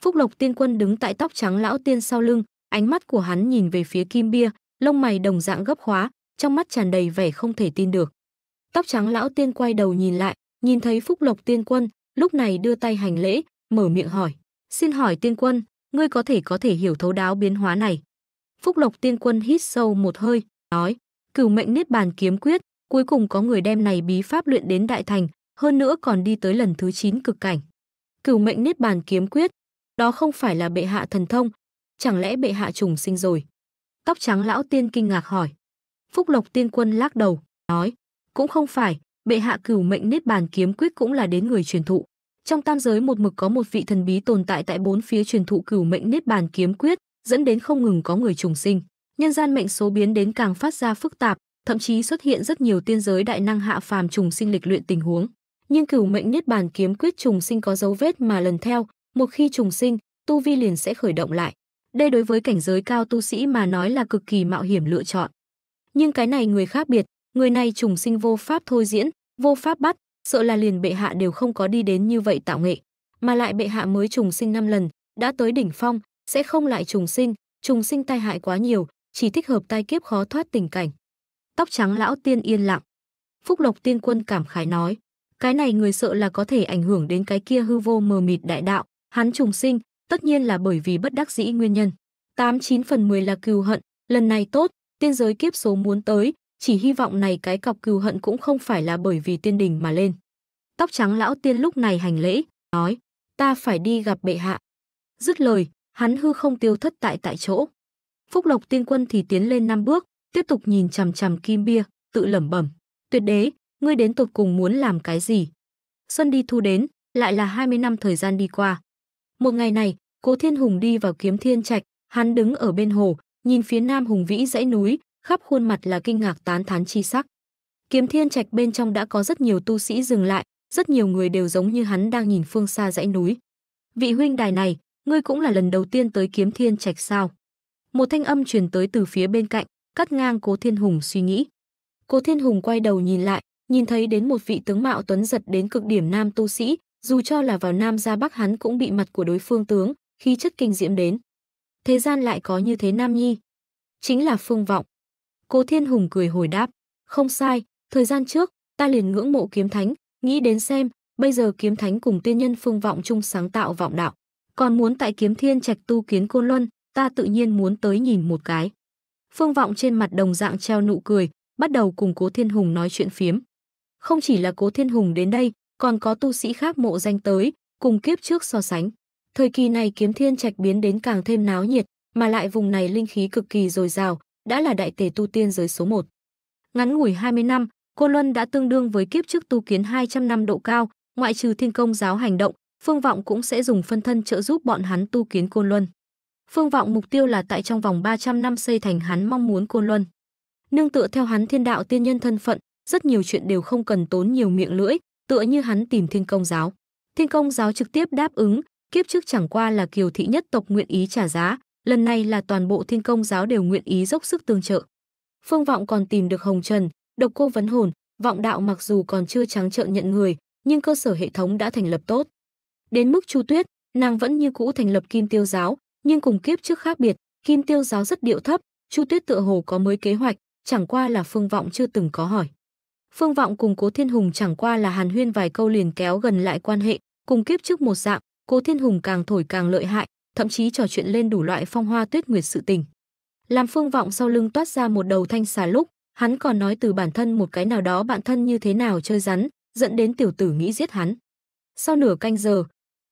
Phúc Lộc Tiên Quân đứng tại tóc trắng lão tiên sau lưng, ánh mắt của hắn nhìn về phía kim bia, lông mày đồng dạng gấp khóa, trong mắt tràn đầy vẻ không thể tin được. Tóc trắng lão tiên quay đầu nhìn lại, nhìn thấy Phúc Lộc tiên quân, lúc này đưa tay hành lễ, mở miệng hỏi: "Xin hỏi tiên quân, ngươi có thể có thể hiểu thấu đáo biến hóa này?" Phúc Lộc tiên quân hít sâu một hơi, nói: "Cửu mệnh niết bàn kiếm quyết, cuối cùng có người đem này bí pháp luyện đến đại thành, hơn nữa còn đi tới lần thứ 9 cực cảnh. Cửu mệnh niết bàn kiếm quyết, đó không phải là bệ hạ thần thông, chẳng lẽ bệ hạ trùng sinh rồi?" Tóc trắng lão tiên kinh ngạc hỏi. Phúc Lộc tiên quân lắc đầu, nói: cũng không phải, bệ hạ cửu mệnh nếp bàn kiếm quyết cũng là đến người truyền thụ. Trong tam giới một mực có một vị thần bí tồn tại tại bốn phía truyền thụ cửu mệnh nếp bàn kiếm quyết, dẫn đến không ngừng có người trùng sinh. Nhân gian mệnh số biến đến càng phát ra phức tạp, thậm chí xuất hiện rất nhiều tiên giới đại năng hạ phàm trùng sinh lịch luyện tình huống. Nhưng cửu mệnh niết bàn kiếm quyết trùng sinh có dấu vết mà lần theo, một khi trùng sinh, tu vi liền sẽ khởi động lại. Đây đối với cảnh giới cao tu sĩ mà nói là cực kỳ mạo hiểm lựa chọn. Nhưng cái này người khác biệt, người này trùng sinh vô pháp thôi diễn, vô pháp bắt, sợ là liền bệ hạ đều không có đi đến như vậy tạo nghệ, mà lại bệ hạ mới trùng sinh 5 lần, đã tới đỉnh phong, sẽ không lại trùng sinh, trùng sinh tai hại quá nhiều, chỉ thích hợp tai kiếp khó thoát tình cảnh. Tóc trắng lão tiên yên lặng. Phúc Lộc tiên quân cảm khái nói, cái này người sợ là có thể ảnh hưởng đến cái kia hư vô mờ mịt đại đạo, hắn trùng sinh, tất nhiên là bởi vì bất đắc dĩ nguyên nhân. 89 phần 10 là cừu hận, lần này tốt, tiên giới kiếp số muốn tới, chỉ hy vọng này cái cọc cừu hận cũng không phải là bởi vì tiên đình mà lên. Tóc trắng lão tiên lúc này hành lễ, nói, ta phải đi gặp bệ hạ. Dứt lời, hắn hư không tiêu thất tại tại chỗ. Phúc Lộc tiên quân thì tiến lên năm bước, tiếp tục nhìn chằm chằm kim bia, tự lẩm bẩm. Tuyệt đế, ngươi đến tột cùng muốn làm cái gì? Xuân đi thu đến, lại là 20 năm thời gian đi qua. Một ngày này, Cố Thiên Hùng đi vào kiếm thiên trạch, hắn đứng ở bên hồ, nhìn phía nam hùng vĩ dãy núi, khắp khuôn mặt là kinh ngạc tán thán chi sắc. Kiếm thiên trạch bên trong đã có rất nhiều tu sĩ dừng lại, rất nhiều người đều giống như hắn đang nhìn phương xa dãy núi. Vị huynh đài này, ngươi cũng là lần đầu tiên tới kiếm thiên trạch sao? Một thanh âm truyền tới từ phía bên cạnh, cắt ngang Cố Thiên Hùng suy nghĩ. Cố Thiên Hùng quay đầu nhìn lại, nhìn thấy đến một vị tướng mạo tuấn giật đến cực điểm nam tu sĩ, dù cho là vào nam ra bắc hắn cũng bị mặt của đối phương tướng, khi chất kinh diễm đến. Thế gian lại có như thế nam nhi. Chính là phương vọng. Cố Thiên Hùng cười hồi đáp, không sai, thời gian trước, ta liền ngưỡng mộ kiếm thánh, nghĩ đến xem, bây giờ kiếm thánh cùng tiên nhân phương vọng chung sáng tạo vọng đạo, còn muốn tại kiếm thiên trạch tu kiến côn luân, ta tự nhiên muốn tới nhìn một cái. Phương vọng trên mặt đồng dạng treo nụ cười, bắt đầu cùng Cố Thiên Hùng nói chuyện phiếm. Không chỉ là Cố Thiên Hùng đến đây, còn có tu sĩ khác mộ danh tới, cùng kiếp trước so sánh. Thời kỳ này kiếm thiên trạch biến đến càng thêm náo nhiệt, mà lại vùng này linh khí cực kỳ dồi dào, đã là đại tề tu tiên giới số 1. Ngắn ngủi 20 năm, Côn Luân đã tương đương với kiếp trước tu kiến 200 năm độ cao, ngoại trừ thiên công giáo hành động, Phương Vọng cũng sẽ dùng phân thân trợ giúp bọn hắn tu kiến Côn Luân. Phương Vọng mục tiêu là tại trong vòng 300 năm xây thành hắn mong muốn Côn Luân. Nương tựa theo hắn thiên đạo tiên nhân thân phận, rất nhiều chuyện đều không cần tốn nhiều miệng lưỡi, tựa như hắn tìm thiên công giáo. Thiên công giáo trực tiếp đáp ứng, kiếp trước chẳng qua là kiều thị nhất tộc nguyện ý trả giá, lần này là toàn bộ thiên công giáo đều nguyện ý dốc sức tương trợ. Phương Vọng còn tìm được Hồng Trần, độc cô vấn hồn, vọng đạo mặc dù còn chưa trắng trợn nhận người, nhưng cơ sở hệ thống đã thành lập tốt. Đến mức Chu Tuyết, nàng vẫn như cũ thành lập Kim Tiêu giáo, nhưng cùng kiếp trước khác biệt, Kim Tiêu giáo rất điệu thấp, Chu Tuyết tựa hồ có mới kế hoạch, chẳng qua là Phương Vọng chưa từng có hỏi. Phương Vọng cùng Cố Thiên Hùng chẳng qua là hàn huyên vài câu liền kéo gần lại quan hệ, cùng kiếp trước một dạng, Cố Thiên Hùng càng thổi càng lợi hại, thậm chí trò chuyện lên đủ loại phong hoa tuyết nguyệt sự tình. Làm Phương Vọng sau lưng toát ra một đầu thanh xà lúc, hắn còn nói từ bản thân một cái nào đó bạn thân như thế nào chơi rắn, dẫn đến tiểu tử nghĩ giết hắn. Sau nửa canh giờ,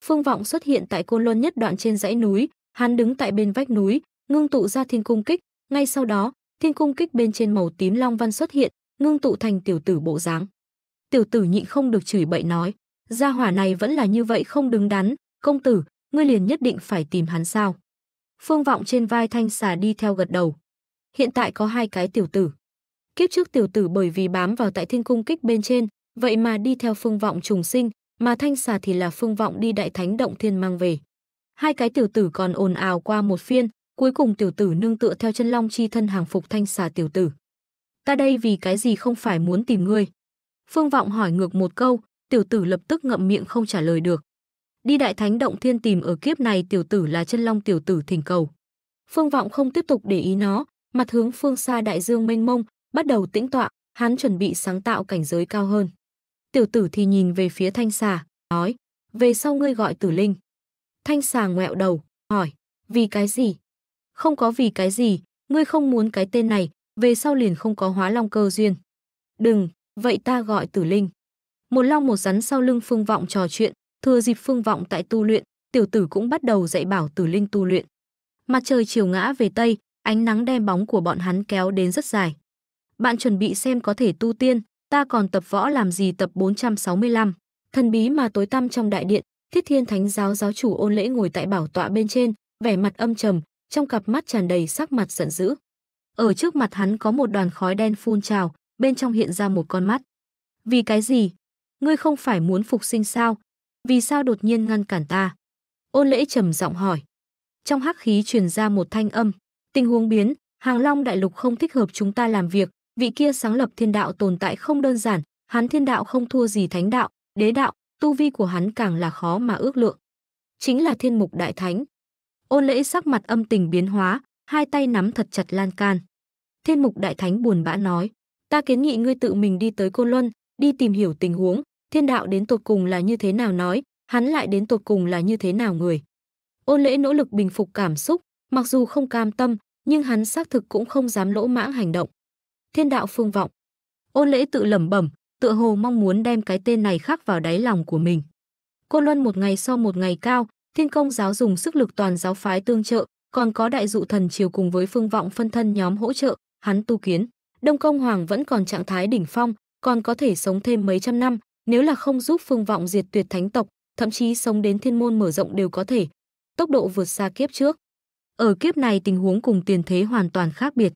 Phương Vọng xuất hiện tại Côn Luân nhất đoạn trên dãy núi, hắn đứng tại bên vách núi, ngưng tụ ra thiên cung kích, ngay sau đó, thiên cung kích bên trên màu tím long văn xuất hiện, ngưng tụ thành tiểu tử bộ dáng. Tiểu tử nhịn không được chửi bậy nói, gia hỏa này vẫn là như vậy không đứng đắn, công tử, ngươi liền nhất định phải tìm hắn sao? Phương Vọng trên vai Thanh Xà đi theo gật đầu. Hiện tại có hai cái tiểu tử. Kiếp trước tiểu tử bởi vì bám vào tại thiên cung kích bên trên, vậy mà đi theo Phương Vọng trùng sinh, mà Thanh Xà thì là Phương Vọng đi đại thánh động thiên mang về. Hai cái tiểu tử còn ồn ào qua một phiên, cuối cùng tiểu tử nương tựa theo chân long chi thân hàng phục Thanh Xà tiểu tử. Ta đây vì cái gì không phải muốn tìm ngươi? Phương Vọng hỏi ngược một câu, tiểu tử lập tức ngậm miệng không trả lời được đi đại thánh động thiên tìm ở kiếp này tiểu tử là chân long tiểu tử thỉnh cầu. Phương Vọng không tiếp tục để ý nó, mặt hướng phương xa đại dương mênh mông, bắt đầu tĩnh tọa, hắn chuẩn bị sáng tạo cảnh giới cao hơn. Tiểu tử thì nhìn về phía thanh xà, nói, về sau ngươi gọi tử linh. Thanh xà ngoẹo đầu, hỏi, vì cái gì? Không có vì cái gì, ngươi không muốn cái tên này, về sau liền không có hóa long cơ duyên. Đừng, vậy ta gọi tử linh. Một long một rắn sau lưng phương vọng trò chuyện, Thừa dịp Phương Vọng tại tu luyện, tiểu tử cũng bắt đầu dạy bảo Tử Linh tu luyện. Mặt trời chiều ngã về tây, ánh nắng đem bóng của bọn hắn kéo đến rất dài. Bạn chuẩn bị xem có thể tu tiên, ta còn tập võ làm gì tập 465. Thần bí mà tối tăm trong đại điện, Thiết Thiên Thánh giáo giáo chủ Ôn Lễ ngồi tại bảo tọa bên trên, vẻ mặt âm trầm, trong cặp mắt tràn đầy sắc mặt giận dữ. Ở trước mặt hắn có một đoàn khói đen phun trào, bên trong hiện ra một con mắt. Vì cái gì? Ngươi không phải muốn phục sinh sao? Vì sao đột nhiên ngăn cản ta? Ôn lễ trầm giọng hỏi. Trong hắc khí truyền ra một thanh âm. Tình huống biến, hàng long đại lục không thích hợp chúng ta làm việc. Vị kia sáng lập thiên đạo tồn tại không đơn giản. Hắn thiên đạo không thua gì thánh đạo, đế đạo, tu vi của hắn càng là khó mà ước lượng. Chính là thiên mục đại thánh. Ôn lễ sắc mặt âm tình biến hóa, hai tay nắm thật chặt lan can. Thiên mục đại thánh buồn bã nói, ta kiến nghị ngươi tự mình đi tới Côn Luân, đi tìm hiểu tình huống, thiên đạo đến tột cùng là như thế nào nói, hắn lại đến tột cùng là như thế nào người. Ôn lễ nỗ lực bình phục cảm xúc, mặc dù không cam tâm, nhưng hắn xác thực cũng không dám lỗ mãng hành động. Thiên đạo phương vọng. Ôn lễ tự lẩm bẩm, tựa hồ mong muốn đem cái tên này khắc vào đáy lòng của mình. Côn Luân một ngày so một ngày cao, thiên công giáo dùng sức lực toàn giáo phái tương trợ, còn có đại dụ thần chiều cùng với phương vọng phân thân nhóm hỗ trợ, hắn tu kiến. Đông Công Hoàng vẫn còn trạng thái đỉnh phong, còn có thể sống thêm mấy trăm năm, nếu là không giúp Phương Vọng diệt tuyệt thánh tộc, thậm chí sống đến thiên môn mở rộng đều có thể, tốc độ vượt xa kiếp trước. Ở kiếp này tình huống cùng tiền thế hoàn toàn khác biệt.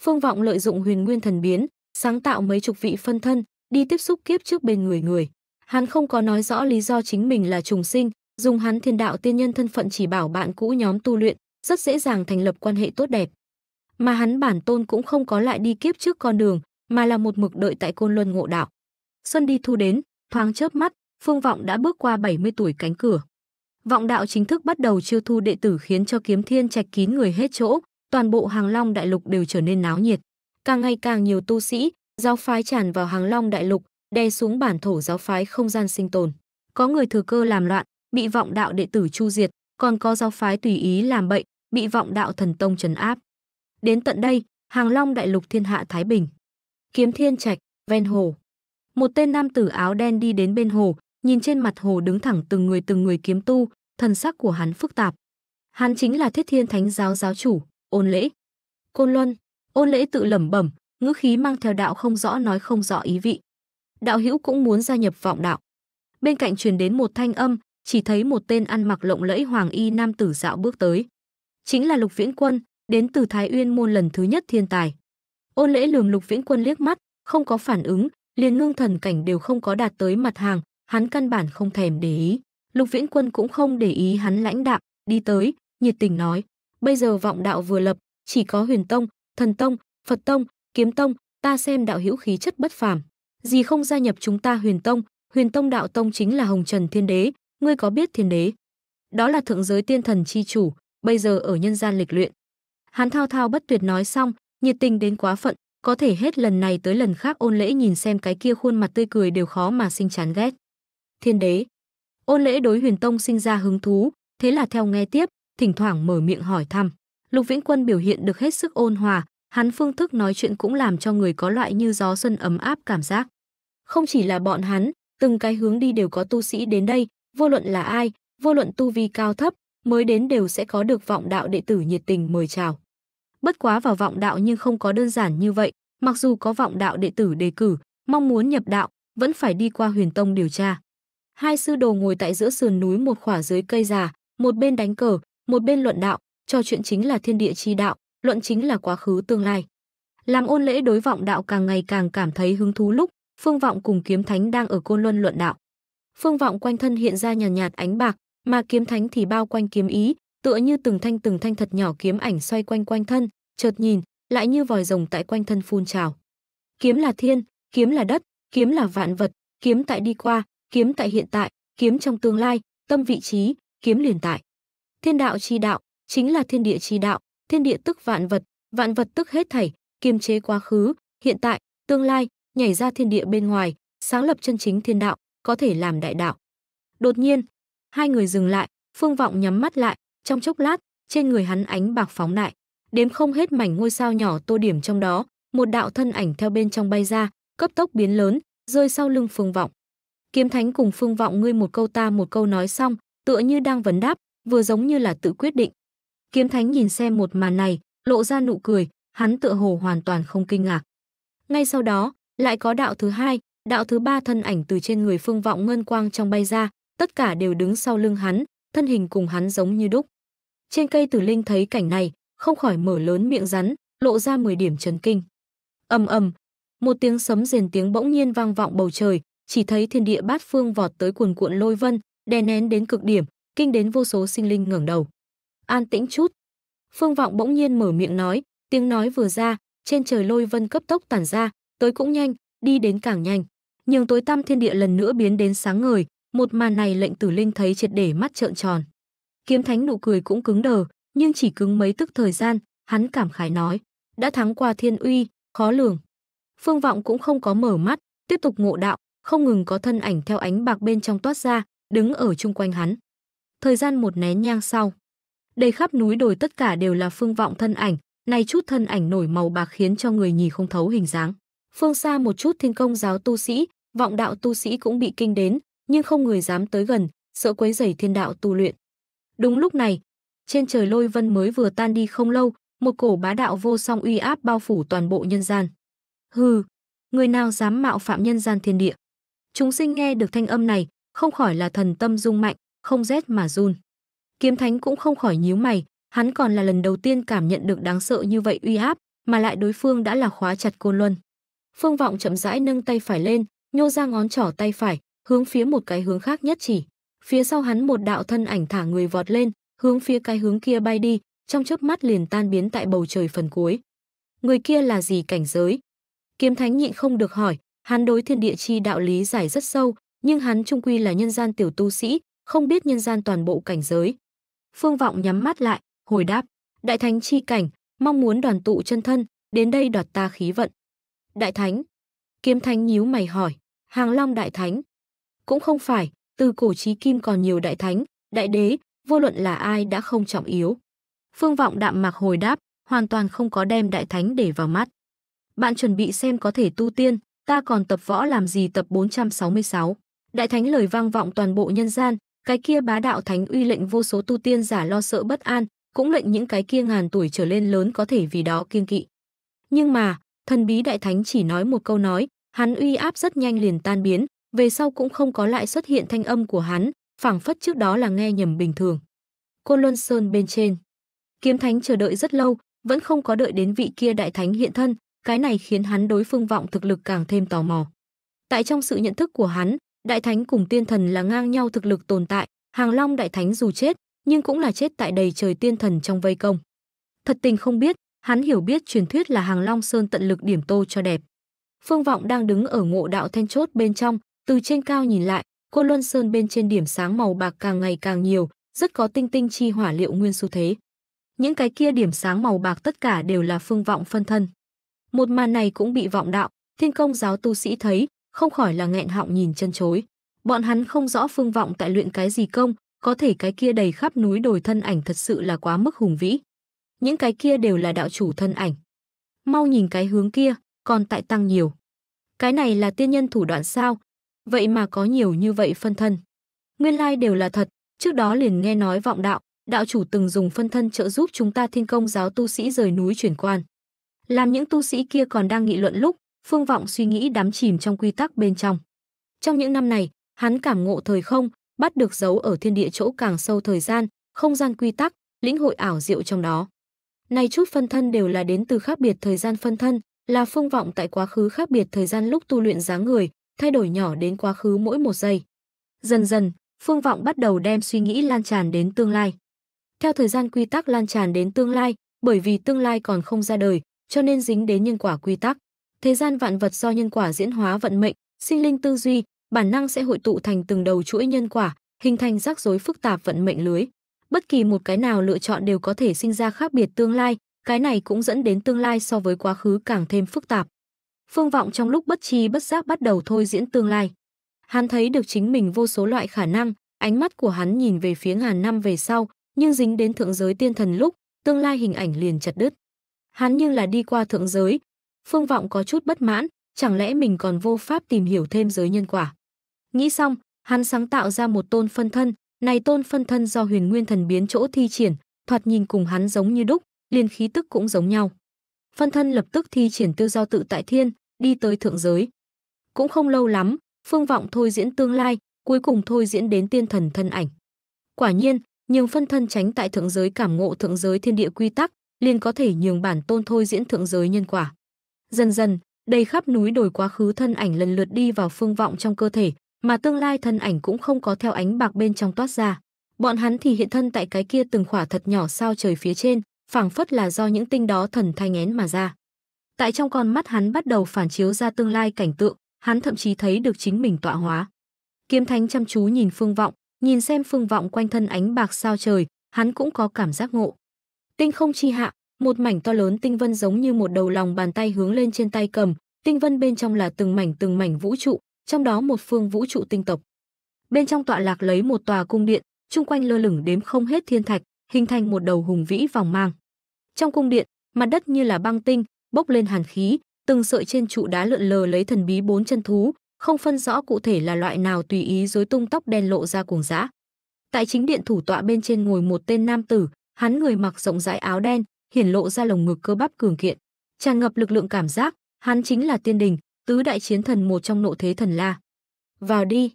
Phương Vọng lợi dụng huyền nguyên thần biến, sáng tạo mấy chục vị phân thân, đi tiếp xúc kiếp trước bên người người. Hắn không có nói rõ lý do chính mình là trùng sinh, dùng hắn thiên đạo tiên nhân thân phận chỉ bảo bạn cũ nhóm tu luyện, rất dễ dàng thành lập quan hệ tốt đẹp. Mà hắn bản tôn cũng không có lại đi kiếp trước con đường, mà là một mực đợi tại Côn Luân ngộ đạo. Xuân đi thu đến, thoáng chớp mắt, Phương Vọng đã bước qua 70 tuổi cánh cửa. Vọng đạo chính thức bắt đầu chiêu thu đệ tử khiến cho kiếm thiên trạch kín người hết chỗ, toàn bộ Hàng Long Đại Lục đều trở nên náo nhiệt. Càng ngày càng nhiều tu sĩ, giáo phái tràn vào Hàng Long Đại Lục, đè xuống bản thổ giáo phái không gian sinh tồn. Có người thừa cơ làm loạn, bị vọng đạo đệ tử chu diệt, còn có giáo phái tùy ý làm bậy, bị vọng đạo thần tông trấn áp. Đến tận đây, Hàng Long Đại Lục thiên hạ thái bình. Kiếm Thiên Trạch, ven hồ một tên nam tử áo đen đi đến bên hồ, nhìn trên mặt hồ đứng thẳng từng người từng người kiếm tu, thần sắc của hắn phức tạp. Hắn chính là Thiết Thiên Thánh giáo giáo chủ, Ôn Lễ. Côn Luân, Ôn Lễ tự lẩm bẩm, ngữ khí mang theo đạo không rõ nói không rõ ý vị. Đạo hữu cũng muốn gia nhập vọng đạo. Bên cạnh truyền đến một thanh âm, chỉ thấy một tên ăn mặc lộng lẫy hoàng y nam tử dạo bước tới. Chính là Lục Viễn Quân, đến từ Thái Uyên môn lần thứ nhất thiên tài. Ôn Lễ lườm Lục Viễn Quân liếc mắt, không có phản ứng, liền ngưng thần cảnh đều không có đạt tới mặt hàng, hắn căn bản không thèm để ý. Lục Viễn Quân cũng không để ý hắn lãnh đạm, đi tới, nhiệt tình nói: "Bây giờ vọng đạo vừa lập, chỉ có Huyền tông, Thần tông, Phật tông, Kiếm tông, ta xem đạo hữu khí chất bất phàm, gì không gia nhập chúng ta Huyền tông, Huyền tông đạo tông chính là Hồng Trần Thiên Đế, ngươi có biết Thiên Đế? Đó là thượng giới tiên thần chi chủ, bây giờ ở nhân gian lịch luyện." Hắn thao thao bất tuyệt nói xong, nhiệt tình đến quá phận, có thể hết lần này tới lần khác ôn lễ nhìn xem cái kia khuôn mặt tươi cười đều khó mà sinh chán ghét. Thiên đế. Ôn lễ đối huyền tông sinh ra hứng thú, thế là theo nghe tiếp, thỉnh thoảng mở miệng hỏi thăm. Lục Vĩnh Quân biểu hiện được hết sức ôn hòa, hắn phương thức nói chuyện cũng làm cho người có loại như gió xuân ấm áp cảm giác. Không chỉ là bọn hắn, từng cái hướng đi đều có tu sĩ đến đây, vô luận là ai, vô luận tu vi cao thấp, mới đến đều sẽ có được vọng đạo đệ tử nhiệt tình mời chào bất quá vào vọng đạo nhưng không có đơn giản như vậy, mặc dù có vọng đạo đệ tử đề cử, mong muốn nhập đạo, vẫn phải đi qua huyền tông điều tra. Hai sư đồ ngồi tại giữa sườn núi một khỏa dưới cây già, một bên đánh cờ, một bên luận đạo, trò chuyện chính là thiên địa chi đạo, luận chính là quá khứ tương lai. Làm ôn lễ đối vọng đạo càng ngày càng cảm thấy hứng thú lúc, Phương Vọng cùng Kiếm Thánh đang ở Côn Luân luận đạo. Phương Vọng quanh thân hiện ra nhàn nhạt, nhạt ánh bạc, mà Kiếm Thánh thì bao quanh kiếm ý, tựa như từng thanh từng thanh thật nhỏ kiếm ảnh xoay quanh quanh thân, chợt nhìn, lại như vòi rồng tại quanh thân phun trào. Kiếm là thiên, kiếm là đất, kiếm là vạn vật, kiếm tại đi qua, kiếm tại hiện tại, kiếm trong tương lai, tâm vị trí, kiếm liền tại. Thiên đạo chi đạo, chính là thiên địa chi đạo, thiên địa tức vạn vật, vạn vật tức hết thảy, kiềm chế quá khứ, hiện tại, tương lai, nhảy ra thiên địa bên ngoài, sáng lập chân chính thiên đạo, có thể làm đại đạo. Đột nhiên, hai người dừng lại, Phương Vọng nhắm mắt lại, trong chốc lát, trên người hắn ánh bạc phóng đại, đếm không hết mảnh ngôi sao nhỏ tô điểm trong đó, một đạo thân ảnh theo bên trong bay ra, cấp tốc biến lớn, rơi sau lưng Phương Vọng. Kiếm Thánh cùng Phương Vọng ngươi một câu ta một câu nói xong, tựa như đang vấn đáp, vừa giống như là tự quyết định. Kiếm Thánh nhìn xem một màn này, lộ ra nụ cười, hắn tựa hồ hoàn toàn không kinh ngạc. Ngay sau đó, lại có đạo thứ hai, đạo thứ ba thân ảnh từ trên người Phương Vọng ngân quang trong bay ra, tất cả đều đứng sau lưng hắn, thân hình cùng hắn giống như đúc. Trên cây Tử Linh thấy cảnh này, không khỏi mở lớn miệng rắn, lộ ra 10 điểm chấn kinh. Ầm ầm, một tiếng sấm rền tiếng bỗng nhiên vang vọng bầu trời, chỉ thấy thiên địa bát phương vọt tới cuồn cuộn lôi vân, đè nén đến cực điểm, kinh đến vô số sinh linh ngẩng đầu. An tĩnh chút. Phương Vọng bỗng nhiên mở miệng nói, tiếng nói vừa ra, trên trời lôi vân cấp tốc tản ra, tới cũng nhanh, đi đến càng nhanh. Nhưng tối tăm thiên địa lần nữa biến đến sáng ngời, một màn này lệnh tử linh thấy triệt để mắt trợn tròn. Kiếm thánh nụ cười cũng cứng đờ, nhưng chỉ cứng mấy tức thời gian, hắn cảm khái nói. Đã thắng qua thiên uy, khó lường. Phương vọng cũng không có mở mắt, tiếp tục ngộ đạo, không ngừng có thân ảnh theo ánh bạc bên trong toát ra, đứng ở chung quanh hắn. Thời gian một nén nhang sau. Đầy khắp núi đồi tất cả đều là phương vọng thân ảnh, này chút thân ảnh nổi màu bạc khiến cho người nhìn không thấu hình dáng. Phương xa một chút thiên công giáo tu sĩ, vọng đạo tu sĩ cũng bị kinh đến, nhưng không người dám tới gần, sợ quấy rầy thiên đạo tu luyện. Đúng lúc này, trên trời lôi vân mới vừa tan đi không lâu, một cổ bá đạo vô song uy áp bao phủ toàn bộ nhân gian. Hừ, người nào dám mạo phạm nhân gian thiên địa? Chúng sinh nghe được thanh âm này, không khỏi là thần tâm rung mạnh, không rét mà run. Kiếm Thánh cũng không khỏi nhíu mày, hắn còn là lần đầu tiên cảm nhận được đáng sợ như vậy uy áp, mà lại đối phương đã là khóa chặt Côn Luân. Phương Vọng chậm rãi nâng tay phải lên, nhô ra ngón trỏ tay phải, hướng phía một cái hướng khác nhất chỉ. Phía sau hắn một đạo thân ảnh thả người vọt lên, hướng phía cái hướng kia bay đi, trong chớp mắt liền tan biến tại bầu trời phần cuối. Người kia là gì cảnh giới? Kiếm Thánh nhịn không được hỏi, hắn đối thiên địa chi đạo lý giải rất sâu, nhưng hắn trung quy là nhân gian tiểu tu sĩ, không biết nhân gian toàn bộ cảnh giới. Phương Vọng nhắm mắt lại, hồi đáp, Đại Thánh chi cảnh, mong muốn đoàn tụ chân thân, đến đây đoạt ta khí vận. Đại Thánh, Kiếm Thánh nhíu mày hỏi, Hàng Long Đại Thánh, cũng không phải, từ cổ chí kim còn nhiều đại thánh, đại đế, vô luận là ai đã không trọng yếu. Phương Vọng đạm mạc hồi đáp, hoàn toàn không có đem đại thánh để vào mắt. Bạn chuẩn bị xem có thể tu tiên, ta còn tập võ làm gì tập 466. Đại thánh lời vang vọng toàn bộ nhân gian, cái kia bá đạo thánh uy lệnh vô số tu tiên giả lo sợ bất an, cũng lệnh những cái kia ngàn tuổi trở lên lớn có thể vì đó kiêng kỵ. Nhưng mà, thần bí đại thánh chỉ nói một câu nói, hắn uy áp rất nhanh liền tan biến, về sau cũng không có lại xuất hiện thanh âm của hắn, phảng phất trước đó là nghe nhầm bình thường. Côn Luân Sơn bên trên, Kiếm Thánh chờ đợi rất lâu, vẫn không có đợi đến vị kia đại thánh hiện thân, cái này khiến hắn đối phương vọng thực lực càng thêm tò mò. Tại trong sự nhận thức của hắn, đại thánh cùng tiên thần là ngang nhau thực lực tồn tại, Hàng Long đại thánh dù chết, nhưng cũng là chết tại đầy trời tiên thần trong vây công. Thật tình không biết, hắn hiểu biết truyền thuyết là Hàng Long Sơn tận lực điểm tô cho đẹp. Phương Vọng đang đứng ở ngộ đạo then chốt bên trong, từ trên cao nhìn lại, Côn Luân Sơn bên trên điểm sáng màu bạc càng ngày càng nhiều, rất có tinh tinh chi hỏa liệu nguyên xu thế. Những cái kia điểm sáng màu bạc tất cả đều là phương vọng phân thân. Một màn này cũng bị vọng đạo, thiên công giáo tu sĩ thấy, không khỏi là nghẹn họng nhìn chân chối. Bọn hắn không rõ phương vọng tại luyện cái gì công, có thể cái kia đầy khắp núi đồi thân ảnh thật sự là quá mức hùng vĩ. Những cái kia đều là đạo chủ thân ảnh. Mau nhìn cái hướng kia, còn tại tăng nhiều. Cái này là tiên nhân thủ đoạn sao, vậy mà có nhiều như vậy phân thân. Nguyên lai like đều là thật, trước đó liền nghe nói vọng đạo, đạo chủ từng dùng phân thân trợ giúp chúng ta thiên công giáo tu sĩ rời núi chuyển quan. Làm những tu sĩ kia còn đang nghị luận lúc, phương vọng suy nghĩ đắm chìm trong quy tắc bên trong. Trong những năm này, hắn cảm ngộ thời không, bắt được dấu ở thiên địa chỗ càng sâu thời gian, không gian quy tắc, lĩnh hội ảo diệu trong đó. Này chút phân thân đều là đến từ khác biệt thời gian phân thân, là phương vọng tại quá khứ khác biệt thời gian lúc tu luyện dáng người, thay đổi nhỏ đến quá khứ mỗi một giây. Dần dần, Phương Vọng bắt đầu đem suy nghĩ lan tràn đến tương lai. Theo thời gian quy tắc lan tràn đến tương lai, bởi vì tương lai còn không ra đời, cho nên dính đến nhân quả quy tắc. Thế gian vạn vật do nhân quả diễn hóa vận mệnh, sinh linh tư duy, bản năng sẽ hội tụ thành từng đầu chuỗi nhân quả, hình thành rắc rối phức tạp vận mệnh lưới. Bất kỳ một cái nào lựa chọn đều có thể sinh ra khác biệt tương lai, cái này cũng dẫn đến tương lai so với quá khứ càng thêm phức tạp. Phương vọng trong lúc bất chi bất giác bắt đầu thôi diễn tương lai. Hắn thấy được chính mình vô số loại khả năng, ánh mắt của hắn nhìn về phía ngàn năm về sau, nhưng dính đến thượng giới tiên thần lúc, tương lai hình ảnh liền chật đứt. Hắn nhưng là đi qua thượng giới, Phương vọng có chút bất mãn, chẳng lẽ mình còn vô pháp tìm hiểu thêm giới nhân quả. Nghĩ xong, hắn sáng tạo ra một tôn phân thân, này tôn phân thân do huyền nguyên thần biến chỗ thi triển, thoạt nhìn cùng hắn giống như đúc, liền khí tức cũng giống nhau. Phân thân lập tức thi triển tiêu giao tự tại thiên, đi tới thượng giới. Cũng không lâu lắm, phương vọng thôi diễn tương lai, cuối cùng thôi diễn đến tiên thần thân ảnh. Quả nhiên, nhường phân thân tránh tại thượng giới cảm ngộ thượng giới thiên địa quy tắc, liền có thể nhường bản tôn thôi diễn thượng giới nhân quả. Dần dần, đầy khắp núi đồi quá khứ thân ảnh lần lượt đi vào phương vọng trong cơ thể, mà tương lai thân ảnh cũng không có theo ánh bạc bên trong toát ra. Bọn hắn thì hiện thân tại cái kia từng khỏa thật nhỏ sao trời phía trên, phảng phất là do những tinh đó thần thay ngén mà ra. Tại trong con mắt hắn bắt đầu phản chiếu ra tương lai cảnh tượng, hắn thậm chí thấy được chính mình tọa hóa. Kiếm Thánh chăm chú nhìn Phương Vọng, nhìn xem Phương Vọng quanh thân ánh bạc sao trời, hắn cũng có cảm giác ngộ. Tinh không chi hạ, một mảnh to lớn tinh vân giống như một đầu lòng bàn tay hướng lên trên tay cầm, tinh vân bên trong là từng mảnh từng mảnh vũ trụ, trong đó một phương vũ trụ tinh tộc. Bên trong tọa lạc lấy một tòa cung điện, chung quanh lơ lửng đếm không hết thiên thạch, hình thành một đầu hùng vĩ vòng mang. Trong cung điện, mặt đất như là băng tinh, bốc lên hàn khí, từng sợi trên trụ đá lượn lờ lấy thần bí bốn chân thú, không phân rõ cụ thể là loại nào tùy ý rối tung tóc đen lộ ra cuồng dã. Tại chính điện thủ tọa bên trên ngồi một tên nam tử, hắn người mặc rộng rãi áo đen, hiển lộ ra lồng ngực cơ bắp cường kiện, tràn ngập lực lượng cảm giác, hắn chính là Tiên Đình, tứ đại chiến thần một trong nộ thế thần la. "Vào đi."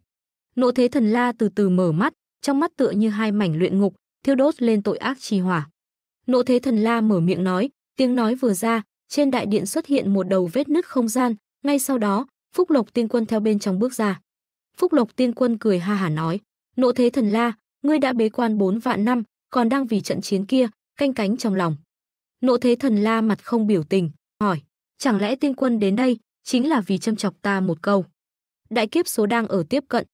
Nộ thế thần la từ từ mở mắt, trong mắt tựa như hai mảnh luyện ngục, thiêu đốt lên tội ác chi hỏa. Nộ thế thần la mở miệng nói, tiếng nói vừa ra, trên đại điện xuất hiện một đầu vết nứt không gian, ngay sau đó, Phúc Lộc Tiên Quân theo bên trong bước ra. Phúc Lộc Tiên Quân cười ha hả nói, nộ thế thần la, ngươi đã bế quan bốn vạn năm, còn đang vì trận chiến kia, canh cánh trong lòng. Nộ thế thần la mặt không biểu tình, hỏi, chẳng lẽ tiên quân đến đây, chính là vì châm chọc ta một câu. Đại kiếp số đang ở tiếp cận.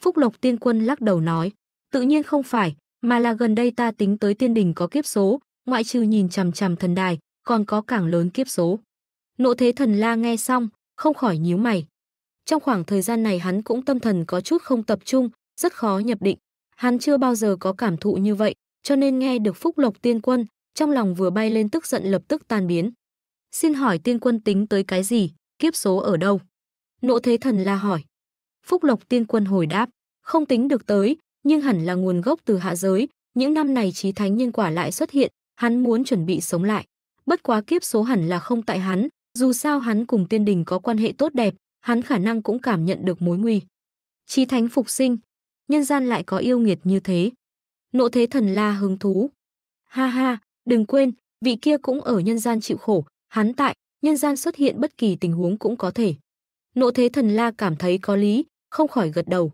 Phúc Lộc tiên quân lắc đầu nói, tự nhiên không phải, mà là gần đây ta tính tới tiên đình có kiếp số, ngoại trừ nhìn chằm chằm thần đài, còn có cảng lớn kiếp số. Nộ thế thần la nghe xong, không khỏi nhíu mày. Trong khoảng thời gian này hắn cũng tâm thần có chút không tập trung, rất khó nhập định. Hắn chưa bao giờ có cảm thụ như vậy, cho nên nghe được phúc lộc tiên quân, trong lòng vừa bay lên tức giận lập tức tan biến. Xin hỏi tiên quân tính tới cái gì, kiếp số ở đâu? Nộ thế thần la hỏi. Phúc lộc tiên quân hồi đáp, không tính được tới, nhưng hẳn là nguồn gốc từ hạ giới, những năm này trí thánh nhân quả lại xuất hiện, hắn muốn chuẩn bị sống lại. Bất quá kiếp số hẳn là không tại hắn, dù sao hắn cùng tiên đình có quan hệ tốt đẹp, hắn khả năng cũng cảm nhận được mối nguy. Chí thánh phục sinh, nhân gian lại có yêu nghiệt như thế. Nộ thế thần la hứng thú. Ha ha, đừng quên, vị kia cũng ở nhân gian chịu khổ, hắn tại, nhân gian xuất hiện bất kỳ tình huống cũng có thể. Nộ thế thần la cảm thấy có lý, không khỏi gật đầu.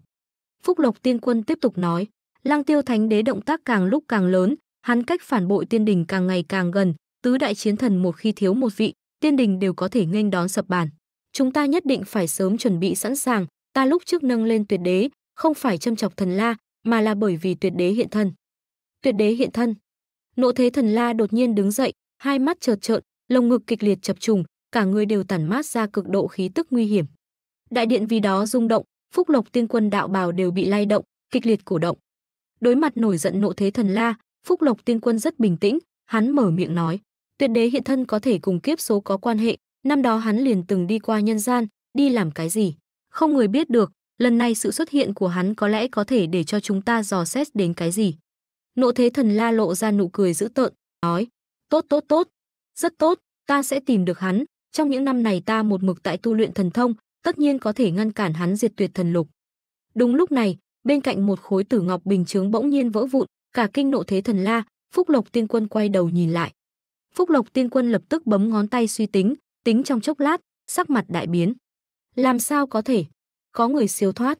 Phúc Lộc Tiên Quân tiếp tục nói, Lăng Tiêu Thánh Đế động tác càng lúc càng lớn, hắn cách phản bội tiên đình càng ngày càng gần, tứ đại chiến thần một khi thiếu một vị, tiên đình đều có thể nghênh đón sập bàn. Chúng ta nhất định phải sớm chuẩn bị sẵn sàng, ta lúc trước nâng lên tuyệt đế, không phải châm chọc thần la, mà là bởi vì tuyệt đế hiện thân. Tuyệt đế hiện thân. Nộ thế thần la đột nhiên đứng dậy, hai mắt trợt trợn, lồng ngực kịch liệt chập trùng, cả người đều tản mát ra cực độ khí tức nguy hiểm. Đại điện vì đó rung động, phúc lộc tiên quân đạo bào đều bị lay động, kịch liệt cổ động. Đối mặt nổi giận nộ thế thần la, phúc lộc tiên quân rất bình tĩnh, hắn mở miệng nói tuyệt đế hiện thân có thể cùng kiếp số có quan hệ, năm đó hắn liền từng đi qua nhân gian, đi làm cái gì? Không người biết được, lần này sự xuất hiện của hắn có lẽ có thể để cho chúng ta dò xét đến cái gì. Nộ thế thần la lộ ra nụ cười dữ tợn, nói, tốt tốt tốt, rất tốt, ta sẽ tìm được hắn, trong những năm này ta một mực tại tu luyện thần thông, tất nhiên có thể ngăn cản hắn diệt tuyệt thần lục. Đúng lúc này, bên cạnh một khối tử ngọc bình chướng bỗng nhiên vỡ vụn, cả kinh nộ thế thần la, Phúc Lộc Tiên Quân quay đầu nhìn lại, Phúc Lộc Tiên Quân lập tức bấm ngón tay suy tính, tính trong chốc lát, sắc mặt đại biến. Làm sao có thể? Có người siêu thoát.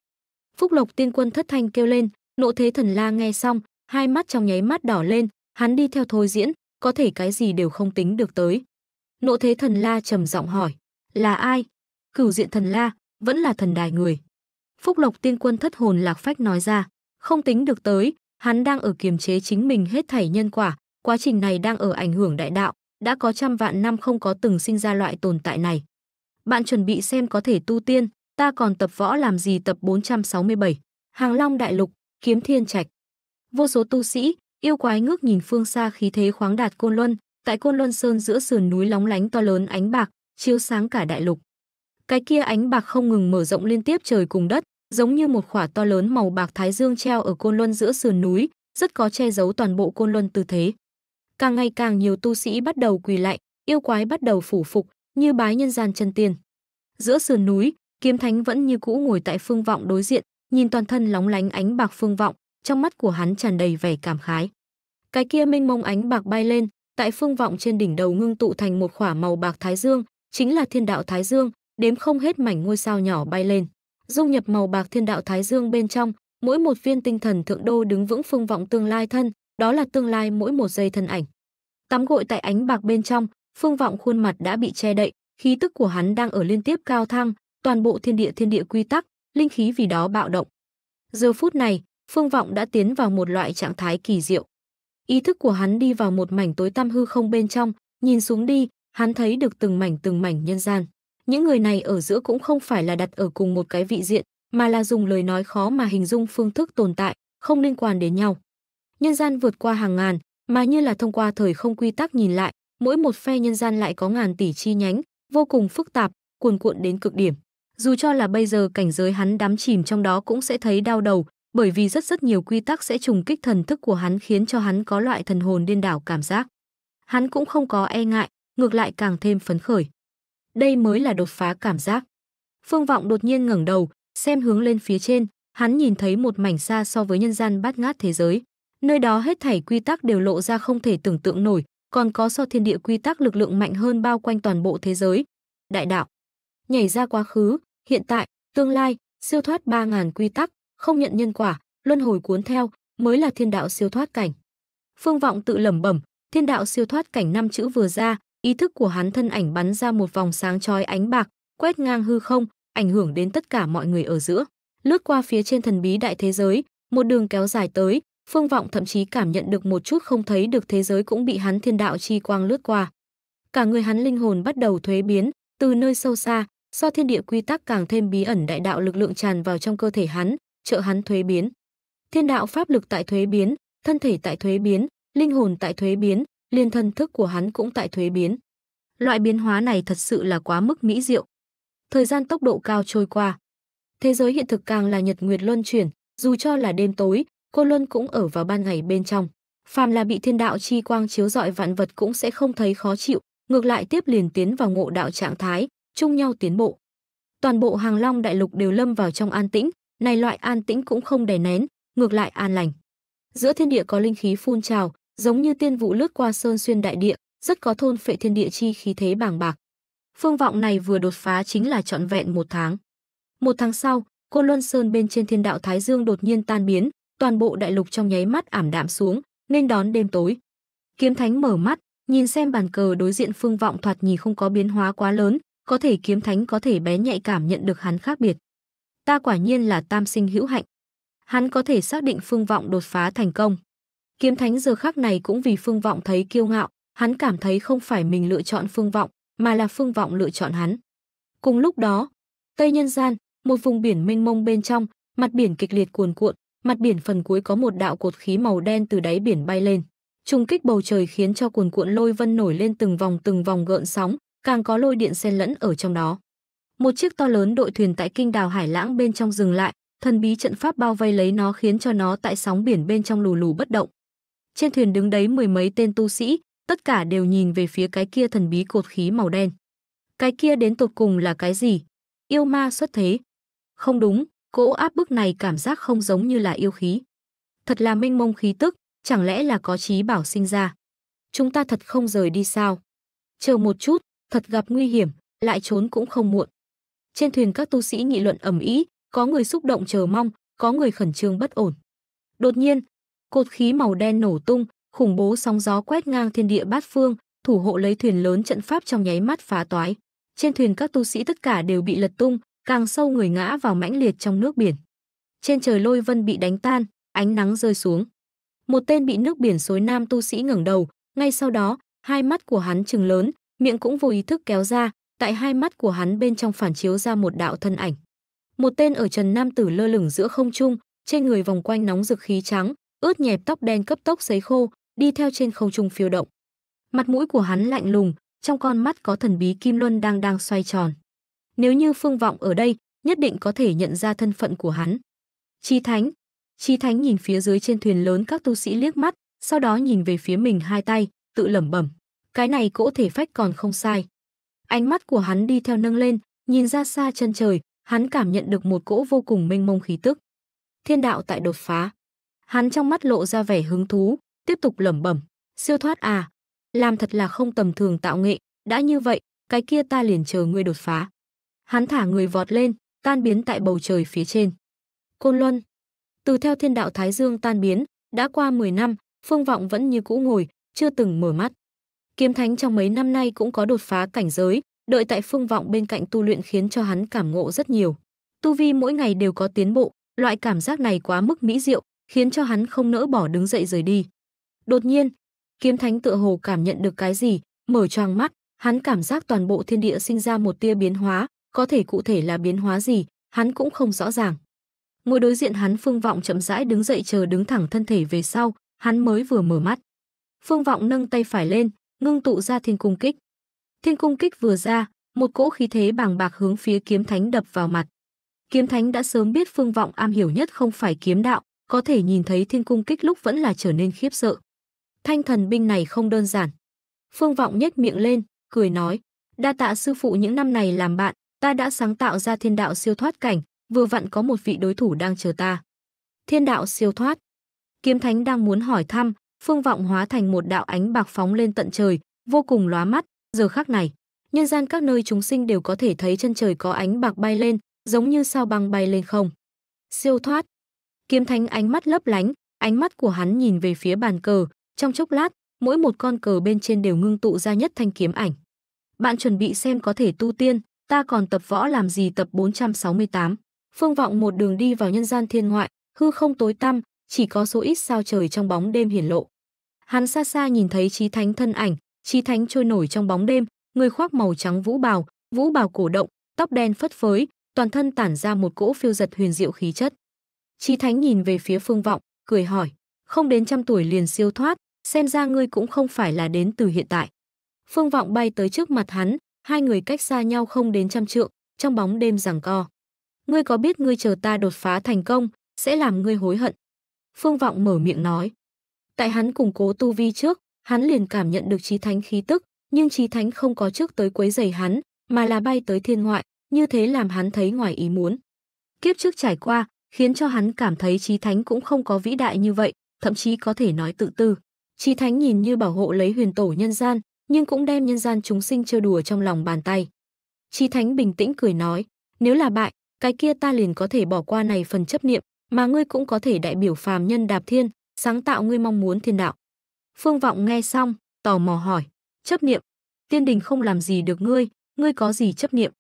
Phúc Lộc Tiên Quân thất thanh kêu lên, nộ thế thần la nghe xong, hai mắt trong nháy mắt đỏ lên, hắn đi theo thôi diễn, có thể cái gì đều không tính được tới. Nộ thế thần la trầm giọng hỏi, là ai? Cửu diện thần la, vẫn là thần đài người. Phúc Lộc Tiên Quân thất hồn lạc phách nói ra, không tính được tới, hắn đang ở kiềm chế chính mình hết thảy nhân quả, quá trình này đang ở ảnh hưởng đại đạo, đã có trăm vạn năm không có từng sinh ra loại tồn tại này. Bạn chuẩn bị xem có thể tu tiên, ta còn tập võ làm gì tập 467, Hàng Long Đại Lục, Kiếm Thiên Trạch. Vô số tu sĩ, yêu quái ngước nhìn phương xa khí thế khoáng đạt Côn Luân, tại Côn Luân Sơn giữa sườn núi lóng lánh to lớn ánh bạc, chiếu sáng cả đại lục. Cái kia ánh bạc không ngừng mở rộng liên tiếp trời cùng đất, giống như một khỏa to lớn màu bạc thái dương treo ở Côn Luân giữa sườn núi, rất có che giấu toàn bộ Côn Luân tư thế càng ngày càng nhiều tu sĩ bắt đầu quỳ lại, yêu quái bắt đầu phủ phục, như bái nhân gian chân tiên. Giữa sườn núi, Kiếm Thánh vẫn như cũ ngồi tại phương vọng đối diện, nhìn toàn thân lóng lánh ánh bạc phương vọng, trong mắt của hắn tràn đầy vẻ cảm khái. Cái kia mênh mông ánh bạc bay lên, tại phương vọng trên đỉnh đầu ngưng tụ thành một khỏa màu bạc thái dương, chính là thiên đạo thái dương, đếm không hết mảnh ngôi sao nhỏ bay lên. Dung nhập màu bạc thiên đạo thái dương bên trong, mỗi một viên tinh thần thượng đô đứng vững phương vọng tương lai thân, đó là tương lai mỗi một giây thân ảnh. Tắm gội tại ánh bạc bên trong, phương vọng khuôn mặt đã bị che đậy, khí tức của hắn đang ở liên tiếp cao thăng, toàn bộ thiên địa thiên địa quy tắc, linh khí vì đó bạo động. Giờ phút này, phương vọng đã tiến vào một loại trạng thái kỳ diệu. Ý thức của hắn đi vào một mảnh tối tăm hư không bên trong, nhìn xuống đi, hắn thấy được từng mảnh từng mảnh nhân gian. Những người này ở giữa cũng không phải là đặt ở cùng một cái vị diện, mà là dùng lời nói khó mà hình dung phương thức tồn tại, không liên quan đến nhau nhân gian vượt qua hàng ngàn, mà như là thông qua thời không quy tắc nhìn lại, mỗi một phe nhân gian lại có ngàn tỷ chi nhánh, vô cùng phức tạp, cuồn cuộn đến cực điểm. Dù cho là bây giờ cảnh giới hắn đắm chìm trong đó cũng sẽ thấy đau đầu, bởi vì rất rất nhiều quy tắc sẽ trùng kích thần thức của hắn khiến cho hắn có loại thần hồn điên đảo cảm giác. Hắn cũng không có e ngại, ngược lại càng thêm phấn khởi. Đây mới là đột phá cảm giác. Phương Vọng đột nhiên ngẩng đầu, xem hướng lên phía trên, hắn nhìn thấy một mảnh xa so với nhân gian bát ngát thế giới. Nơi đó hết thảy quy tắc đều lộ ra không thể tưởng tượng nổi, còn có so thiên địa quy tắc lực lượng mạnh hơn bao quanh toàn bộ thế giới. Đại đạo nhảy ra quá khứ, hiện tại, tương lai, siêu thoát 3000 quy tắc, không nhận nhân quả, luân hồi cuốn theo, mới là thiên đạo siêu thoát cảnh. Phương Vọng tự lẩm bẩm, thiên đạo siêu thoát cảnh năm chữ vừa ra, ý thức của hắn thân ảnh bắn ra một vòng sáng chói ánh bạc, quét ngang hư không, ảnh hưởng đến tất cả mọi người ở giữa, lướt qua phía trên thần bí đại thế giới, một đường kéo dài tới, Phương Vọng thậm chí cảm nhận được một chút không thấy được thế giới cũng bị hắn thiên đạo chi quang lướt qua. Cả người hắn linh hồn bắt đầu thuế biến, từ nơi sâu xa, do thiên địa quy tắc càng thêm bí ẩn đại đạo lực lượng tràn vào trong cơ thể hắn, trợ hắn thuế biến. Thiên đạo pháp lực tại thuế biến, thân thể tại thuế biến, linh hồn tại thuế biến, liên thân thức của hắn cũng tại thuế biến. Loại biến hóa này thật sự là quá mức mỹ diệu. Thời gian tốc độ cao trôi qua. Thế giới hiện thực càng là nhật nguyệt luân chuyển, dù cho là đêm tối, cô luân cũng ở vào ban ngày bên trong phàm là bị thiên đạo chi quang chiếu rọi vạn vật cũng sẽ không thấy khó chịu ngược lại tiếp liền tiến vào ngộ đạo trạng thái chung nhau tiến bộ toàn bộ hàng long đại lục đều lâm vào trong an tĩnh này loại an tĩnh cũng không đè nén ngược lại an lành giữa thiên địa có linh khí phun trào giống như tiên vụ lướt qua sơn xuyên đại địa rất có thôn phệ thiên địa chi khí thế bàng bạc phương vọng này vừa đột phá chính là trọn vẹn một tháng một tháng sau côn luân sơn bên trên thiên đạo thái dương đột nhiên tan biến toàn bộ đại lục trong nháy mắt ảm đạm xuống, nên đón đêm tối. Kiếm Thánh mở mắt, nhìn xem bàn cờ đối diện Phương Vọng thoạt nhìn không có biến hóa quá lớn, có thể Kiếm Thánh có thể bé nhạy cảm nhận được hắn khác biệt. Ta quả nhiên là tam sinh hữu hạnh. Hắn có thể xác định Phương Vọng đột phá thành công. Kiếm Thánh giờ khắc này cũng vì Phương Vọng thấy kiêu ngạo, hắn cảm thấy không phải mình lựa chọn Phương Vọng, mà là Phương Vọng lựa chọn hắn. Cùng lúc đó, Tây Nhân Gian, một vùng biển mênh mông bên trong, mặt biển kịch liệt cuồn cuộn, Mặt biển phần cuối có một đạo cột khí màu đen từ đáy biển bay lên, trùng kích bầu trời khiến cho cuồn cuộn lôi vân nổi lên từng vòng từng vòng gợn sóng, càng có lôi điện xen lẫn ở trong đó. Một chiếc to lớn đội thuyền tại kinh đào hải lãng bên trong dừng lại, thần bí trận pháp bao vây lấy nó khiến cho nó tại sóng biển bên trong lù lù bất động. Trên thuyền đứng đấy mười mấy tên tu sĩ, tất cả đều nhìn về phía cái kia thần bí cột khí màu đen. Cái kia đến tột cùng là cái gì? Yêu ma xuất thế? Không đúng, Cỗ áp bức này cảm giác không giống như là yêu khí. Thật là mênh mông khí tức, chẳng lẽ là có trí bảo sinh ra. Chúng ta thật không rời đi sao? Chờ một chút, thật gặp nguy hiểm, lại trốn cũng không muộn. Trên thuyền các tu sĩ nghị luận ầm ĩ, có người xúc động chờ mong, có người khẩn trương bất ổn. Đột nhiên, cột khí màu đen nổ tung, khủng bố sóng gió quét ngang thiên địa bát phương, thủ hộ lấy thuyền lớn trận pháp trong nháy mắt phá toái. Trên thuyền các tu sĩ tất cả đều bị lật tung, càng sâu người ngã vào mãnh liệt trong nước biển. Trên trời lôi vân bị đánh tan, ánh nắng rơi xuống. Một tên bị nước biển xối nam tu sĩ ngẩng đầu, ngay sau đó, hai mắt của hắn trừng lớn, miệng cũng vô ý thức kéo ra, tại hai mắt của hắn bên trong phản chiếu ra một đạo thân ảnh. Một tên ở trần nam tử lơ lửng giữa không trung, trên người vòng quanh nóng rực khí trắng, ướt nhẹp tóc đen cấp tốc sấy khô, đi theo trên không trung phiêu động. Mặt mũi của hắn lạnh lùng, trong con mắt có thần bí kim luân đang đang xoay tròn. Nếu như Phương Vọng ở đây, nhất định có thể nhận ra thân phận của hắn. Chi Thánh Chi Thánh nhìn phía dưới trên thuyền lớn các tu sĩ liếc mắt, sau đó nhìn về phía mình hai tay, tự lẩm bẩm. Cái này cỗ thể phách còn không sai. Ánh mắt của hắn đi theo nâng lên, nhìn ra xa chân trời, hắn cảm nhận được một cỗ vô cùng mênh mông khí tức. Thiên đạo tại đột phá. Hắn trong mắt lộ ra vẻ hứng thú, tiếp tục lẩm bẩm, siêu thoát à, làm thật là không tầm thường tạo nghệ, đã như vậy, cái kia ta liền chờ ngươi đột phá. Hắn thả người vọt lên, tan biến tại bầu trời phía trên. Côn Luân Từ theo thiên đạo Thái Dương tan biến, đã qua 10 năm, phương vọng vẫn như cũ ngồi, chưa từng mở mắt. Kiếm thánh trong mấy năm nay cũng có đột phá cảnh giới, đợi tại phương vọng bên cạnh tu luyện khiến cho hắn cảm ngộ rất nhiều. Tu vi mỗi ngày đều có tiến bộ, loại cảm giác này quá mức mỹ diệu, khiến cho hắn không nỡ bỏ đứng dậy rời đi. Đột nhiên, kiếm thánh tựa hồ cảm nhận được cái gì, mở choàng mắt, hắn cảm giác toàn bộ thiên địa sinh ra một tia biến hóa, có thể cụ thể là biến hóa gì, hắn cũng không rõ ràng. Ngồi đối diện hắn Phương Vọng chậm rãi đứng dậy chờ đứng thẳng thân thể về sau, hắn mới vừa mở mắt. Phương Vọng nâng tay phải lên, ngưng tụ ra thiên cung kích. Thiên cung kích vừa ra, một cỗ khí thế bàng bạc hướng phía kiếm thánh đập vào mặt. Kiếm thánh đã sớm biết Phương Vọng am hiểu nhất không phải kiếm đạo, có thể nhìn thấy thiên cung kích lúc vẫn là trở nên khiếp sợ. Thanh thần binh này không đơn giản. Phương Vọng nhếch miệng lên, cười nói, đa tạ sư phụ những năm này làm bạn, ta đã sáng tạo ra thiên đạo siêu thoát cảnh, vừa vặn có một vị đối thủ đang chờ ta. Thiên đạo siêu thoát. Kiếm Thánh đang muốn hỏi thăm, phương vọng hóa thành một đạo ánh bạc phóng lên tận trời, vô cùng lóa mắt, giờ khắc này, nhân gian các nơi chúng sinh đều có thể thấy chân trời có ánh bạc bay lên, giống như sao băng bay lên không. Siêu thoát. Kiếm Thánh ánh mắt lấp lánh, ánh mắt của hắn nhìn về phía bàn cờ, trong chốc lát, mỗi một con cờ bên trên đều ngưng tụ ra nhất thanh kiếm ảnh. Bạn chuẩn bị xem có thể tu tiên, ta còn tập võ làm gì tập 468. Phương vọng một đường đi vào nhân gian thiên ngoại, hư không tối tăm, chỉ có số ít sao trời trong bóng đêm hiển lộ. Hắn xa xa nhìn thấy Chí Thánh thân ảnh, Chí Thánh trôi nổi trong bóng đêm, người khoác màu trắng vũ bào, vũ bào cổ động, tóc đen phất phới, toàn thân tản ra một cỗ phiêu giật huyền diệu khí chất. Chí Thánh nhìn về phía Phương Vọng, cười hỏi, không đến trăm tuổi liền siêu thoát, xem ra ngươi cũng không phải là đến từ hiện tại. Phương Vọng bay tới trước mặt hắn, hai người cách xa nhau không đến trăm trượng, trong bóng đêm giằng co. Ngươi có biết ngươi chờ ta đột phá thành công, sẽ làm ngươi hối hận. Phương Vọng mở miệng nói. Tại hắn củng cố tu vi trước, hắn liền cảm nhận được trí thánh khí tức, nhưng trí thánh không có trước tới quấy giày hắn, mà là bay tới thiên ngoại, như thế làm hắn thấy ngoài ý muốn. Kiếp trước trải qua, khiến cho hắn cảm thấy trí thánh cũng không có vĩ đại như vậy, thậm chí có thể nói tự tư. Trí thánh nhìn như bảo hộ lấy huyền tổ nhân gian, nhưng cũng đem nhân gian chúng sinh chơi đùa trong lòng bàn tay. Chi Thánh bình tĩnh cười nói, nếu là bại, cái kia ta liền có thể bỏ qua này phần chấp niệm, mà ngươi cũng có thể đại biểu phàm nhân đạp thiên, sáng tạo ngươi mong muốn thiên đạo. Phương Vọng nghe xong, tò mò hỏi, chấp niệm, tiên đình không làm gì được ngươi, ngươi có gì chấp niệm?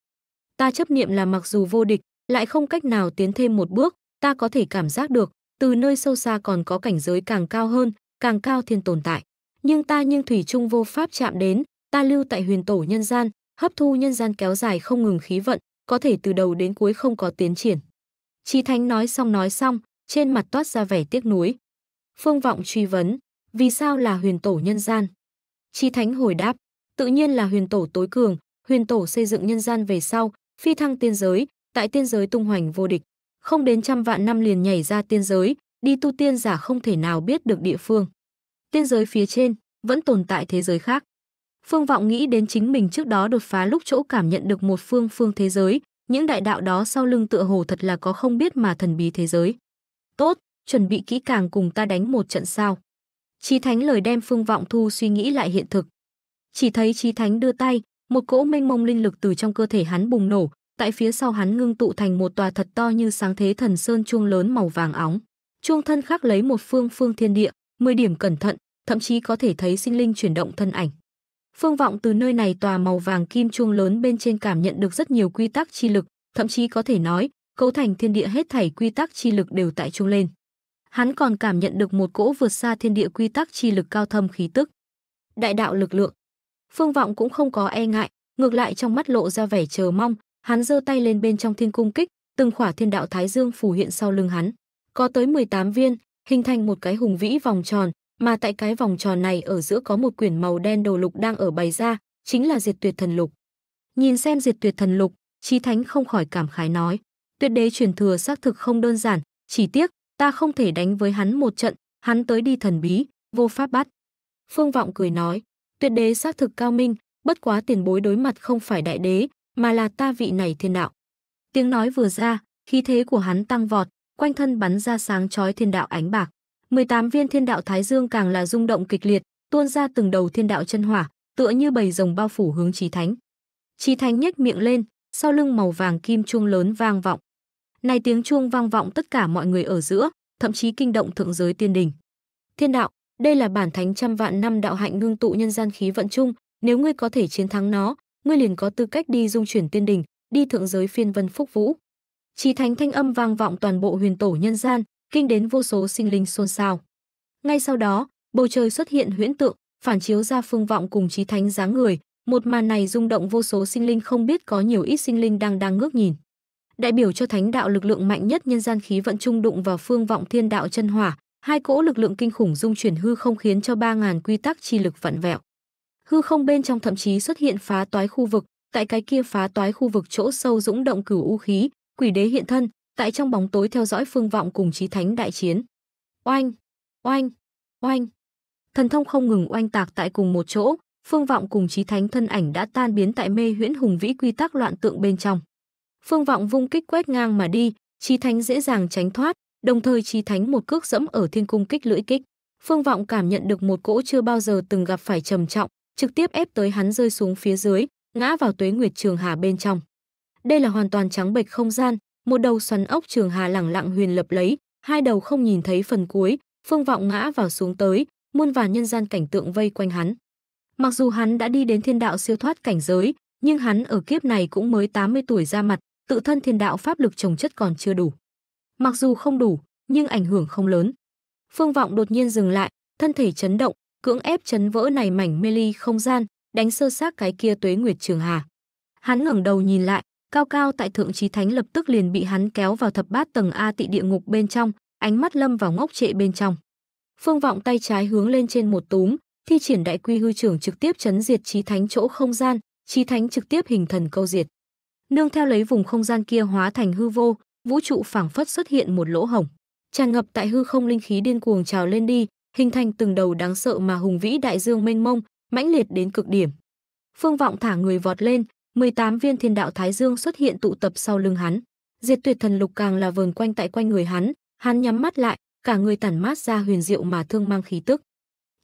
Ta chấp niệm là mặc dù vô địch, lại không cách nào tiến thêm một bước, ta có thể cảm giác được, từ nơi sâu xa còn có cảnh giới càng cao hơn, càng cao thiên tồn tại nhưng ta nhưng thủy chung vô pháp chạm đến, ta lưu tại huyền tổ nhân gian, hấp thu nhân gian kéo dài không ngừng khí vận, có thể từ đầu đến cuối không có tiến triển. Chí Thánh nói xong nói xong, trên mặt toát ra vẻ tiếc nuối. Phương Vọng truy vấn, vì sao là huyền tổ nhân gian? Chí Thánh hồi đáp, tự nhiên là huyền tổ tối cường, huyền tổ xây dựng nhân gian về sau, phi thăng tiên giới, tại tiên giới tung hoành vô địch. Không đến trăm vạn năm liền nhảy ra tiên giới, đi tu tiên giả không thể nào biết được địa phương tiên giới phía trên, vẫn tồn tại thế giới khác. Phương Vọng nghĩ đến chính mình trước đó đột phá lúc chỗ cảm nhận được một phương phương thế giới, những đại đạo đó sau lưng tựa hồ thật là có không biết mà thần bí thế giới. Tốt, chuẩn bị kỹ càng cùng ta đánh một trận sao. Chí Thánh lời đem Phương Vọng Thu suy nghĩ lại hiện thực. Chỉ thấy Chí Thánh đưa tay, một cỗ mênh mông linh lực từ trong cơ thể hắn bùng nổ, tại phía sau hắn ngưng tụ thành một tòa thật to như sáng thế thần sơn chuông lớn màu vàng óng. Chuông thân khắc lấy một phương phương thiên địa, mười điểm cẩn thận, thậm chí có thể thấy sinh linh chuyển động thân ảnh. Phương vọng từ nơi này tòa màu vàng kim chuông lớn bên trên cảm nhận được rất nhiều quy tắc chi lực, thậm chí có thể nói, cấu thành thiên địa hết thảy quy tắc chi lực đều tại chuông lên. Hắn còn cảm nhận được một cỗ vượt xa thiên địa quy tắc chi lực cao thâm khí tức. Đại đạo lực lượng. Phương vọng cũng không có e ngại, ngược lại trong mắt lộ ra vẻ chờ mong, hắn giơ tay lên bên trong thiên cung kích, từng khỏa thiên đạo thái dương phủ hiện sau lưng hắn, có tới 18 viên, hình thành một cái hùng vĩ vòng tròn, mà tại cái vòng tròn này ở giữa có một quyển màu đen đồ lục đang ở bày ra, chính là Diệt Tuyệt Thần Lục. Nhìn xem Diệt Tuyệt Thần Lục, Chí Thánh không khỏi cảm khái nói, Tuyệt Đế truyền thừa xác thực không đơn giản, chỉ tiếc ta không thể đánh với hắn một trận, hắn tới đi thần bí, vô pháp bắt. Phương Vọng cười nói, Tuyệt Đế xác thực cao minh, bất quá tiền bối đối mặt không phải đại đế, mà là ta vị này thiên đạo. Tiếng nói vừa ra, khí thế của hắn tăng vọt, quanh thân bắn ra sáng chói thiên đạo ánh bạc. 18 viên thiên đạo Thái Dương càng là rung động kịch liệt, tuôn ra từng đầu thiên đạo chân hỏa, tựa như bầy rồng bao phủ hướng Chí Thánh. Chí Thánh nhếch miệng lên, sau lưng màu vàng kim chuông lớn vang vọng. Này tiếng chuông vang vọng tất cả mọi người ở giữa, thậm chí kinh động thượng giới tiên đình. Thiên đạo, đây là bản thánh trăm vạn năm đạo hạnh ngưng tụ nhân gian khí vận chung, nếu ngươi có thể chiến thắng nó, ngươi liền có tư cách đi dung chuyển tiên đình, đi thượng giới phiên vân phúc vũ. Chí Thánh thanh âm vang vọng toàn bộ huyền tổ nhân gian, kinh đến vô số sinh linh xôn xao. Ngay sau đó, bầu trời xuất hiện huyễn tượng, phản chiếu ra phương vọng cùng trí thánh dáng người, một màn này rung động vô số sinh linh không biết có nhiều ít sinh linh đang đang ngước nhìn. Đại biểu cho thánh đạo lực lượng mạnh nhất nhân gian khí vận trung đụng vào phương vọng thiên đạo chân hỏa, hai cỗ lực lượng kinh khủng dung chuyển hư không khiến cho ba ngàn quy tắc chi lực vặn vẹo. Hư không bên trong thậm chí xuất hiện phá toái khu vực, tại cái kia phá toái khu vực chỗ sâu dũng động cửu u khí, quỷ đế hiện thân, tại trong bóng tối theo dõi phương vọng cùng chí thánh đại chiến. Oanh, oanh, oanh. Thần thông không ngừng oanh tạc tại cùng một chỗ, phương vọng cùng chí thánh thân ảnh đã tan biến tại mê huyễn hùng vĩ quy tắc loạn tượng bên trong. Phương vọng vung kích quét ngang mà đi, chí thánh dễ dàng tránh thoát, đồng thời chí thánh một cước dẫm ở thiên cung kích lưỡi kích. Phương vọng cảm nhận được một cỗ chưa bao giờ từng gặp phải trầm trọng, trực tiếp ép tới hắn rơi xuống phía dưới, ngã vào tuế nguyệt trường hà bên trong. Đây là hoàn toàn trắng bệch không gian, một đầu xoắn ốc trường hà lẳng lặng huyền lập lấy, hai đầu không nhìn thấy phần cuối, phương vọng ngã vào xuống tới, muôn vàn nhân gian cảnh tượng vây quanh hắn. Mặc dù hắn đã đi đến thiên đạo siêu thoát cảnh giới, nhưng hắn ở kiếp này cũng mới 80 tuổi ra mặt, tự thân thiên đạo pháp lực trồng chất còn chưa đủ. Mặc dù không đủ, nhưng ảnh hưởng không lớn. Phương vọng đột nhiên dừng lại, thân thể chấn động, cưỡng ép chấn vỡ này mảnh mê ly không gian, đánh sơ xác cái kia tuế nguyệt trường hà. Hắn ngẩng đầu nhìn lại, Cao cao tại thượng trí thánh lập tức liền bị hắn kéo vào thập bát tầng A tị địa ngục bên trong, ánh mắt lâm vào ngốc trệ bên trong. Phương vọng tay trái hướng lên trên một túm, thi triển đại quy hư trưởng trực tiếp chấn diệt trí thánh chỗ không gian, trí thánh trực tiếp hình thần câu diệt. Nương theo lấy vùng không gian kia hóa thành hư vô, vũ trụ phảng phất xuất hiện một lỗ hổng, tràn ngập tại hư không linh khí điên cuồng trào lên đi, hình thành từng đầu đáng sợ mà hùng vĩ đại dương mênh mông, mãnh liệt đến cực điểm. Phương vọng thả người vọt lên, 18 viên thiên đạo thái dương xuất hiện tụ tập sau lưng hắn. Diệt tuyệt thần lục càng là vờn quanh tại quanh người hắn, hắn nhắm mắt lại, cả người tản mát ra huyền diệu mà thương mang khí tức.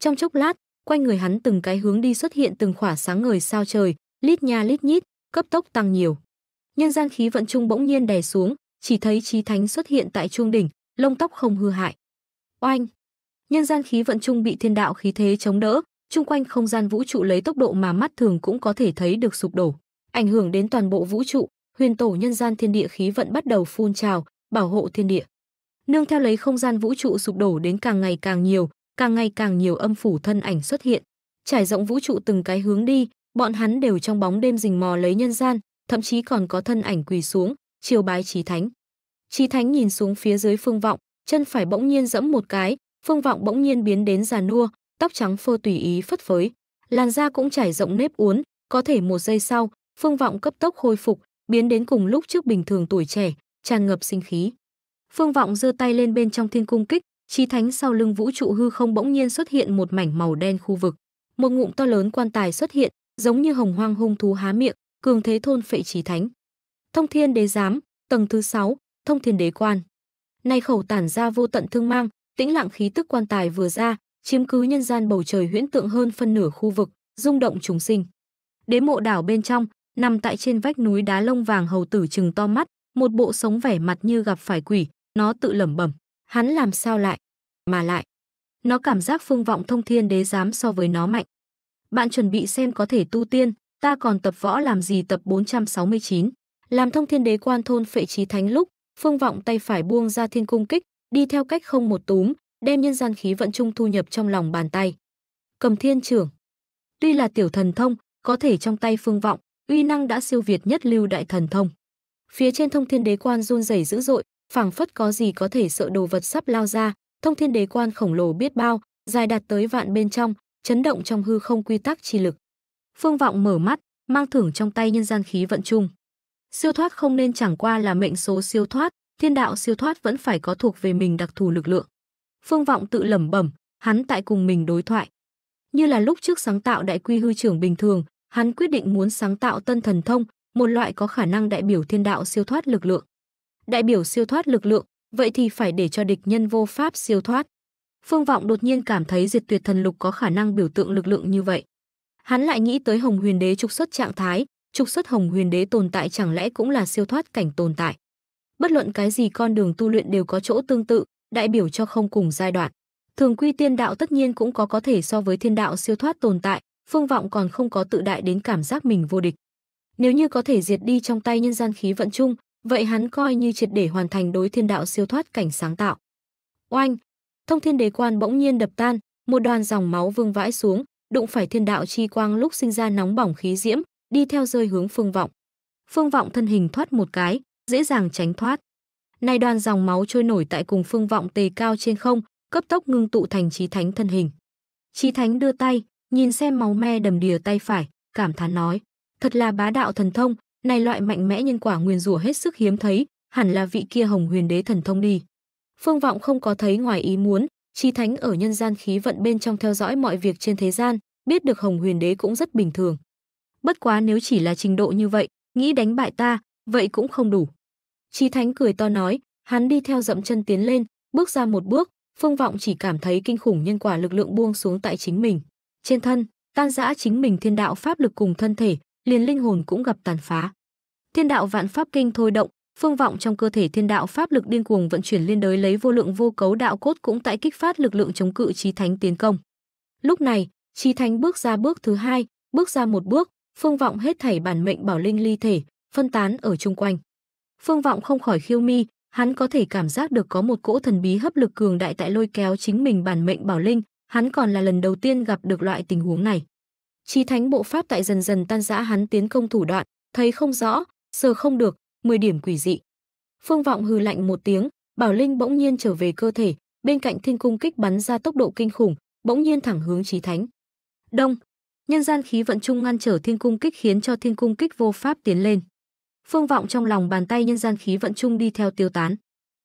Trong chốc lát, quanh người hắn từng cái hướng đi xuất hiện từng khỏa sáng ngời sao trời, lít nha lít nhít, cấp tốc tăng nhiều. Nhân gian khí vận trung bỗng nhiên đè xuống, chỉ thấy trí thánh xuất hiện tại trung đỉnh, lông tóc không hư hại. Oanh! Nhân gian khí vận trung bị thiên đạo khí thế chống đỡ, chung quanh không gian vũ trụ lấy tốc độ mà mắt thường cũng có thể thấy được sụp đổ ảnh hưởng đến toàn bộ vũ trụ, huyền tổ nhân gian thiên địa khí vận bắt đầu phun trào, bảo hộ thiên địa. Nương theo lấy không gian vũ trụ sụp đổ đến càng ngày càng nhiều, càng ngày càng nhiều âm phủ thân ảnh xuất hiện, trải rộng vũ trụ từng cái hướng đi, bọn hắn đều trong bóng đêm rình mò lấy nhân gian, thậm chí còn có thân ảnh quỳ xuống, chiều bái chí thánh. Chí thánh nhìn xuống phía dưới Phương Vọng, chân phải bỗng nhiên giẫm một cái, Phương Vọng bỗng nhiên biến đến già nua, tóc trắng phơ tùy ý phất phới, làn da cũng trải rộng nếp uốn, có thể một giây sau, Phương Vọng cấp tốc hồi phục, biến đến cùng lúc trước bình thường tuổi trẻ, tràn ngập sinh khí. Phương Vọng giơ tay lên bên trong thiên cung kích, chí thánh sau lưng vũ trụ hư không bỗng nhiên xuất hiện một mảnh màu đen khu vực. Một ngụm to lớn quan tài xuất hiện, giống như hồng hoang hung thú há miệng, cường thế thôn phệ chí thánh. Thông Thiên Đế giám, tầng thứ sáu, Thông Thiên Đế quan. Nay khẩu tản ra vô tận thương mang, tĩnh lặng khí tức quan tài vừa ra, chiếm cứ nhân gian bầu trời huyễn tượng hơn phân nửa khu vực, rung động chúng sinh. Đế mộ đảo bên trong, nằm tại trên vách núi đá lông vàng hầu tử chừng to mắt, một bộ sống vẻ mặt như gặp phải quỷ, nó tự lẩm bẩm, hắn làm sao lại, mà lại. Nó cảm giác phương vọng thông thiên đế dám so với nó mạnh. Bạn chuẩn bị xem có thể tu tiên, ta còn tập võ làm gì tập 469. Làm thông thiên đế quan thôn phệ trí thánh lúc, phương vọng tay phải buông ra thiên cung kích, đi theo cách không một túm, đem nhân gian khí vận trung thu nhập trong lòng bàn tay. Cầm thiên trưởng. Tuy là tiểu thần thông, có thể trong tay phương vọng, uy năng đã siêu việt nhất lưu đại thần thông. Phía trên thông thiên đế quan run rẩy dữ dội, phảng phất có gì có thể sợ đồ vật sắp lao ra, thông thiên đế quan khổng lồ biết bao, dài đạt tới vạn bên trong, chấn động trong hư không quy tắc chi lực. Phương Vọng mở mắt, mang thưởng trong tay nhân gian khí vận chung. Siêu thoát không nên chẳng qua là mệnh số siêu thoát, thiên đạo siêu thoát vẫn phải có thuộc về mình đặc thù lực lượng. Phương Vọng tự lẩm bẩm, hắn tại cùng mình đối thoại. Như là lúc trước sáng tạo đại quy hư trưởng bình thường, hắn quyết định muốn sáng tạo tân thần thông, một loại có khả năng đại biểu thiên đạo siêu thoát lực lượng. Đại biểu siêu thoát lực lượng, vậy thì phải để cho địch nhân vô pháp siêu thoát. Phương Vọng đột nhiên cảm thấy Diệt Tuyệt Thần Lục có khả năng biểu tượng lực lượng như vậy. Hắn lại nghĩ tới Hồng Huyền Đế trục xuất trạng thái, trục xuất Hồng Huyền Đế tồn tại chẳng lẽ cũng là siêu thoát cảnh tồn tại. Bất luận cái gì con đường tu luyện đều có chỗ tương tự, đại biểu cho không cùng giai đoạn. Thường quy tiên đạo tất nhiên cũng có có thể so với thiên đạo siêu thoát tồn tại, Phương Vọng còn không có tự đại đến cảm giác mình vô địch. Nếu như có thể diệt đi trong tay nhân gian khí vận chung, vậy hắn coi như triệt để hoàn thành đối thiên đạo siêu thoát cảnh sáng tạo. Oanh! Thông thiên đế quan bỗng nhiên đập tan, một đoàn dòng máu vương vãi xuống, đụng phải thiên đạo chi quang lúc sinh ra nóng bỏng khí diễm, đi theo rơi hướng Phương Vọng. Phương Vọng thân hình thoát một cái, dễ dàng tránh thoát. Nay đoàn dòng máu trôi nổi tại cùng Phương Vọng tề cao trên không, cấp tốc ngưng tụ thành chí thánh thân hình. Chí thánh đưa tay, nhìn xem máu me đầm đìa tay phải, cảm thán nói, thật là bá đạo thần thông, này loại mạnh mẽ nhân quả nguyền rủa hết sức hiếm thấy, hẳn là vị kia Hồng Huyền Đế thần thông đi. Phương Vọng không có thấy ngoài ý muốn, chi thánh ở nhân gian khí vận bên trong theo dõi mọi việc trên thế gian, biết được Hồng Huyền Đế cũng rất bình thường. Bất quá nếu chỉ là trình độ như vậy, nghĩ đánh bại ta, vậy cũng không đủ. Chi Thánh cười to nói, hắn đi theo dậm chân tiến lên, bước ra một bước, Phương Vọng chỉ cảm thấy kinh khủng nhân quả lực lượng buông xuống tại chính mình trên thân tan rã chính mình thiên đạo pháp lực cùng thân thể liền linh hồn cũng gặp tàn phá thiên đạo vạn pháp kinh thôi động phương vọng trong cơ thể thiên đạo pháp lực điên cuồng vận chuyển liên đới lấy vô lượng vô cấu đạo cốt cũng tại kích phát lực lượng chống cự chí thánh tiến công lúc này chí thánh bước ra bước thứ hai bước ra một bước phương vọng hết thảy bản mệnh bảo linh ly thể phân tán ở chung quanh phương vọng không khỏi khiêu mi hắn có thể cảm giác được có một cỗ thần bí hấp lực cường đại tại lôi kéo chính mình bản mệnh bảo linh hắn còn là lần đầu tiên gặp được loại tình huống này. Chí thánh bộ pháp tại dần dần tan rã hắn tiến công thủ đoạn, thấy không rõ, sờ không được, 10 điểm quỷ dị. Phương vọng hừ lạnh một tiếng, Bảo Linh bỗng nhiên trở về cơ thể, bên cạnh thiên cung kích bắn ra tốc độ kinh khủng, bỗng nhiên thẳng hướng chí thánh. Đông, nhân gian khí vận Trung ngăn trở thiên cung kích khiến cho thiên cung kích vô pháp tiến lên. Phương vọng trong lòng bàn tay nhân gian khí vận Trung đi theo tiêu tán.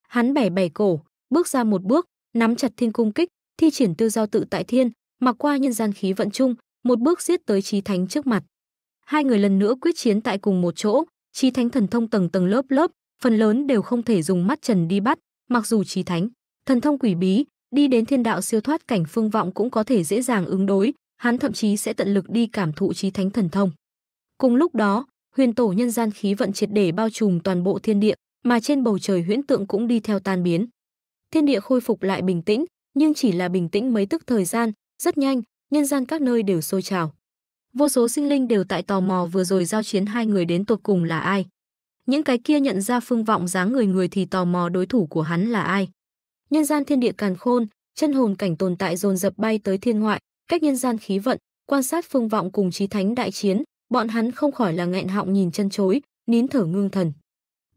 Hắn bẻ bẻ cổ, bước ra một bước, nắm chặt thiên cung kích, thi triển tư giao tự tại thiên, mặc qua nhân gian khí vận chung, một bước giết tới Chí Thánh trước mặt. Hai người lần nữa quyết chiến tại cùng một chỗ, Chí Thánh thần thông tầng tầng lớp lớp, phần lớn đều không thể dùng mắt trần đi bắt, mặc dù Chí Thánh thần thông quỷ bí, đi đến thiên đạo siêu thoát cảnh phương vọng cũng có thể dễ dàng ứng đối, hắn thậm chí sẽ tận lực đi cảm thụ Chí Thánh thần thông. Cùng lúc đó, huyền tổ nhân gian khí vận triệt để bao trùm toàn bộ thiên địa, mà trên bầu trời huyễn tượng cũng đi theo tan biến. Thiên địa khôi phục lại bình tĩnh, nhưng chỉ là bình tĩnh mấy tức thời gian, rất nhanh, nhân gian các nơi đều sôi trào. Vô số sinh linh đều tại tò mò vừa rồi giao chiến hai người đến tột cùng là ai. Những cái kia nhận ra phương vọng dáng người người thì tò mò đối thủ của hắn là ai. Nhân gian thiên địa càn khôn, chân hồn cảnh tồn tại dồn dập bay tới thiên ngoại, cách nhân gian khí vận, quan sát phương vọng cùng chí thánh đại chiến, bọn hắn không khỏi là nghẹn họng nhìn chân chối, nín thở ngưng thần.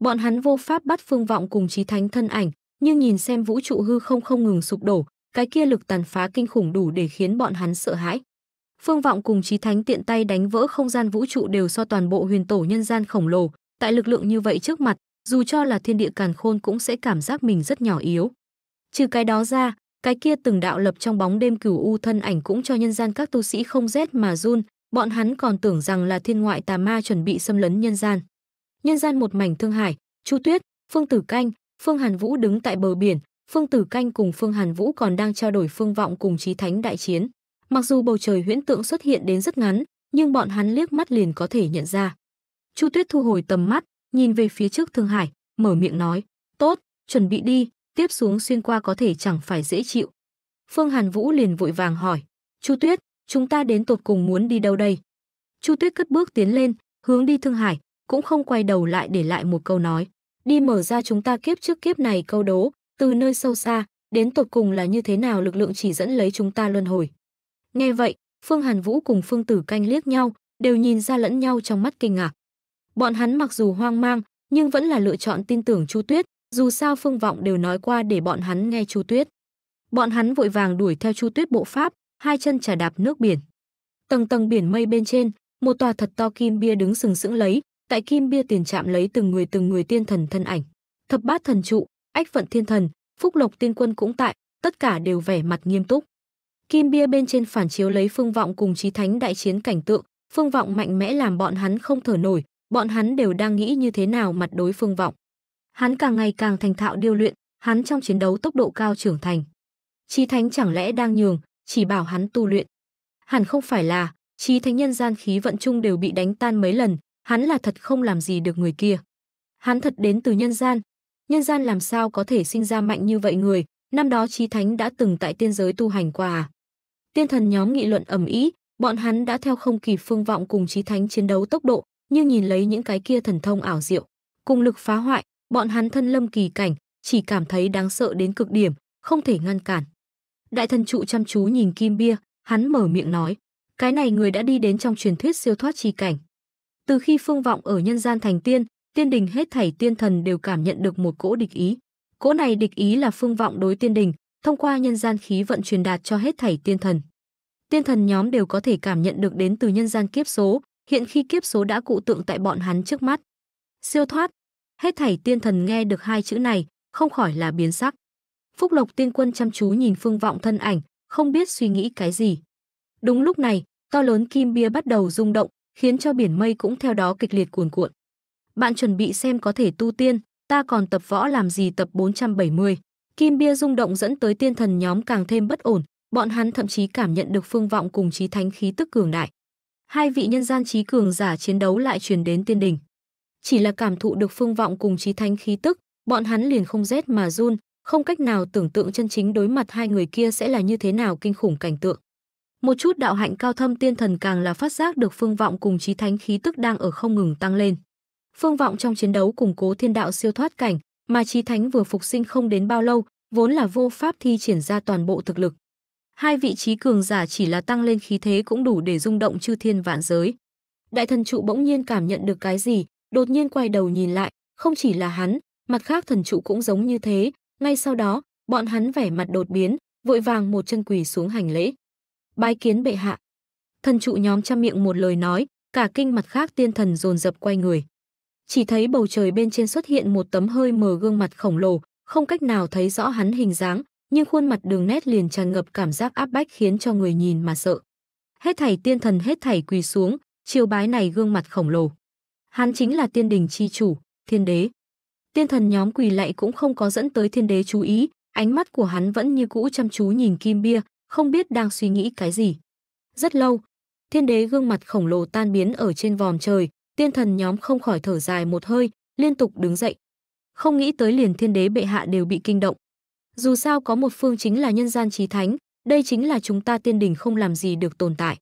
Bọn hắn vô pháp bắt phương vọng cùng chí thánh thân ảnh, như nhìn xem vũ trụ hư không không ngừng sụp đổ, cái kia lực tàn phá kinh khủng đủ để khiến bọn hắn sợ hãi. Phương vọng cùng trí Thánh tiện tay đánh vỡ không gian vũ trụ đều so toàn bộ huyền tổ nhân gian khổng lồ, tại lực lượng như vậy trước mặt, dù cho là thiên địa càn khôn cũng sẽ cảm giác mình rất nhỏ yếu. Trừ cái đó ra, cái kia từng đạo lập trong bóng đêm cửu u thân ảnh cũng cho nhân gian các tu sĩ không rét mà run, bọn hắn còn tưởng rằng là thiên ngoại tà ma chuẩn bị xâm lấn nhân gian. Nhân gian một mảnh thương hải, Chu Tuyết, Phương Tử Canh, Phương Hàn Vũ đứng tại bờ biển, Phương Tử Canh cùng Phương Hàn Vũ còn đang trao đổi phương vọng cùng chí thánh đại chiến. Mặc dù bầu trời huyễn tượng xuất hiện đến rất ngắn, nhưng bọn hắn liếc mắt liền có thể nhận ra. Chu Tuyết thu hồi tầm mắt, nhìn về phía trước Thương Hải, mở miệng nói, "Tốt, chuẩn bị đi, tiếp xuống xuyên qua có thể chẳng phải dễ chịu." Phương Hàn Vũ liền vội vàng hỏi, "Chu Tuyết, chúng ta đến tột cùng muốn đi đâu đây?" Chu Tuyết cất bước tiến lên, hướng đi Thương Hải, cũng không quay đầu lại để lại một câu nói đi mở ra chúng ta kiếp trước kiếp này câu đố, từ nơi sâu xa, đến tột cùng là như thế nào lực lượng chỉ dẫn lấy chúng ta luân hồi. Nghe vậy, Phương Hàn Vũ cùng Phương Tử Canh liếc nhau, đều nhìn ra lẫn nhau trong mắt kinh ngạc. Bọn hắn mặc dù hoang mang, nhưng vẫn là lựa chọn tin tưởng Chu Tuyết, dù sao Phương Vọng đều nói qua để bọn hắn nghe Chu Tuyết. Bọn hắn vội vàng đuổi theo Chu Tuyết bộ pháp, hai chân chà đạp nước biển. Tầng tầng biển mây bên trên, một tòa thật to kim bia đứng sừng sững lấy, tại kim bia tiền trạm lấy từng người từng người tiên thần thân ảnh thập bát thần trụ ách phận thiên thần phúc lộc tiên quân cũng tại tất cả đều vẻ mặt nghiêm túc kim bia bên trên phản chiếu lấy phương vọng cùng trí thánh đại chiến cảnh tượng phương vọng mạnh mẽ làm bọn hắn không thở nổi bọn hắn đều đang nghĩ như thế nào mặt đối phương vọng hắn càng ngày càng thành thạo điêu luyện hắn trong chiến đấu tốc độ cao trưởng thành trí thánh chẳng lẽ đang nhường chỉ bảo hắn tu luyện hẳn không phải là trí thánh nhân gian khí vận chung đều bị đánh tan mấy lần hắn là thật không làm gì được người kia. Hắn thật đến từ nhân gian. Nhân gian làm sao có thể sinh ra mạnh như vậy người, năm đó trí Thánh đã từng tại tiên giới tu hành qua à? Tiên thần nhóm nghị luận ầm ĩ, bọn hắn đã theo không kịp phương vọng cùng trí Thánh chiến đấu tốc độ, nhưng nhìn lấy những cái kia thần thông ảo diệu, cùng lực phá hoại, bọn hắn thân lâm kỳ cảnh, chỉ cảm thấy đáng sợ đến cực điểm, không thể ngăn cản. Đại thần trụ chăm chú nhìn Kim Bia, hắn mở miệng nói, cái này người đã đi đến trong truyền thuyết siêu thoát chi cảnh. Từ khi Phương Vọng ở nhân gian thành tiên, tiên đình hết thảy tiên thần đều cảm nhận được một cỗ địch ý. Cỗ này địch ý là Phương Vọng đối tiên đình, thông qua nhân gian khí vận truyền đạt cho hết thảy tiên thần. Tiên thần nhóm đều có thể cảm nhận được đến từ nhân gian kiếp số, hiện khi kiếp số đã cụ tượng tại bọn hắn trước mắt. Siêu thoát, hết thảy tiên thần nghe được hai chữ này, không khỏi là biến sắc. Phúc Lộc tiên quân chăm chú nhìn Phương Vọng thân ảnh, không biết suy nghĩ cái gì. Đúng lúc này, to lớn kim bia bắt đầu rung động, khiến cho biển mây cũng theo đó kịch liệt cuồn cuộn. Bạn chuẩn bị xem có thể tu tiên, ta còn tập võ làm gì tập 470. Kim bia rung động dẫn tới tiên thần nhóm càng thêm bất ổn, bọn hắn thậm chí cảm nhận được phương vọng cùng trí thánh khí tức cường đại. Hai vị nhân gian trí cường giả chiến đấu lại truyền đến tiên đình. Chỉ là cảm thụ được phương vọng cùng trí thánh khí tức, bọn hắn liền không rét mà run, không cách nào tưởng tượng chân chính đối mặt hai người kia sẽ là như thế nào kinh khủng cảnh tượng. Một chút đạo hạnh cao thâm tiên thần càng là phát giác được phương vọng cùng trí thánh khí tức đang ở không ngừng tăng lên. Phương vọng trong chiến đấu củng cố thiên đạo siêu thoát cảnh, mà trí thánh vừa phục sinh không đến bao lâu, vốn là vô pháp thi triển ra toàn bộ thực lực. Hai vị trí cường giả chỉ là tăng lên khí thế cũng đủ để rung động chư thiên vạn giới. Đại thần trụ bỗng nhiên cảm nhận được cái gì, đột nhiên quay đầu nhìn lại, không chỉ là hắn, mặt khác thần trụ cũng giống như thế, ngay sau đó, bọn hắn vẻ mặt đột biến, vội vàng một chân quỳ xuống hành lễ bái kiến bệ hạ. Thần trụ nhóm trăm miệng một lời nói, cả kinh mặt khác tiên thần dồn dập quay người. Chỉ thấy bầu trời bên trên xuất hiện một tấm hơi mờ gương mặt khổng lồ, không cách nào thấy rõ hắn hình dáng, nhưng khuôn mặt đường nét liền tràn ngập cảm giác áp bách khiến cho người nhìn mà sợ. Hết thảy tiên thần hết thảy quỳ xuống, chiều bái này gương mặt khổng lồ. Hắn chính là tiên đình chi chủ, thiên đế. Tiên thần nhóm quỳ lạy cũng không có dẫn tới thiên đế chú ý, ánh mắt của hắn vẫn như cũ chăm chú nhìn kim bia, không biết đang suy nghĩ cái gì. Rất lâu, thiên đế gương mặt khổng lồ tan biến ở trên vòm trời, tiên thần nhóm không khỏi thở dài một hơi, liên tục đứng dậy. Không nghĩ tới liền thiên đế bệ hạ đều bị kinh động. Dù sao có một phương chính là nhân gian trí thánh, đây chính là chúng ta tiên đình không làm gì được tồn tại.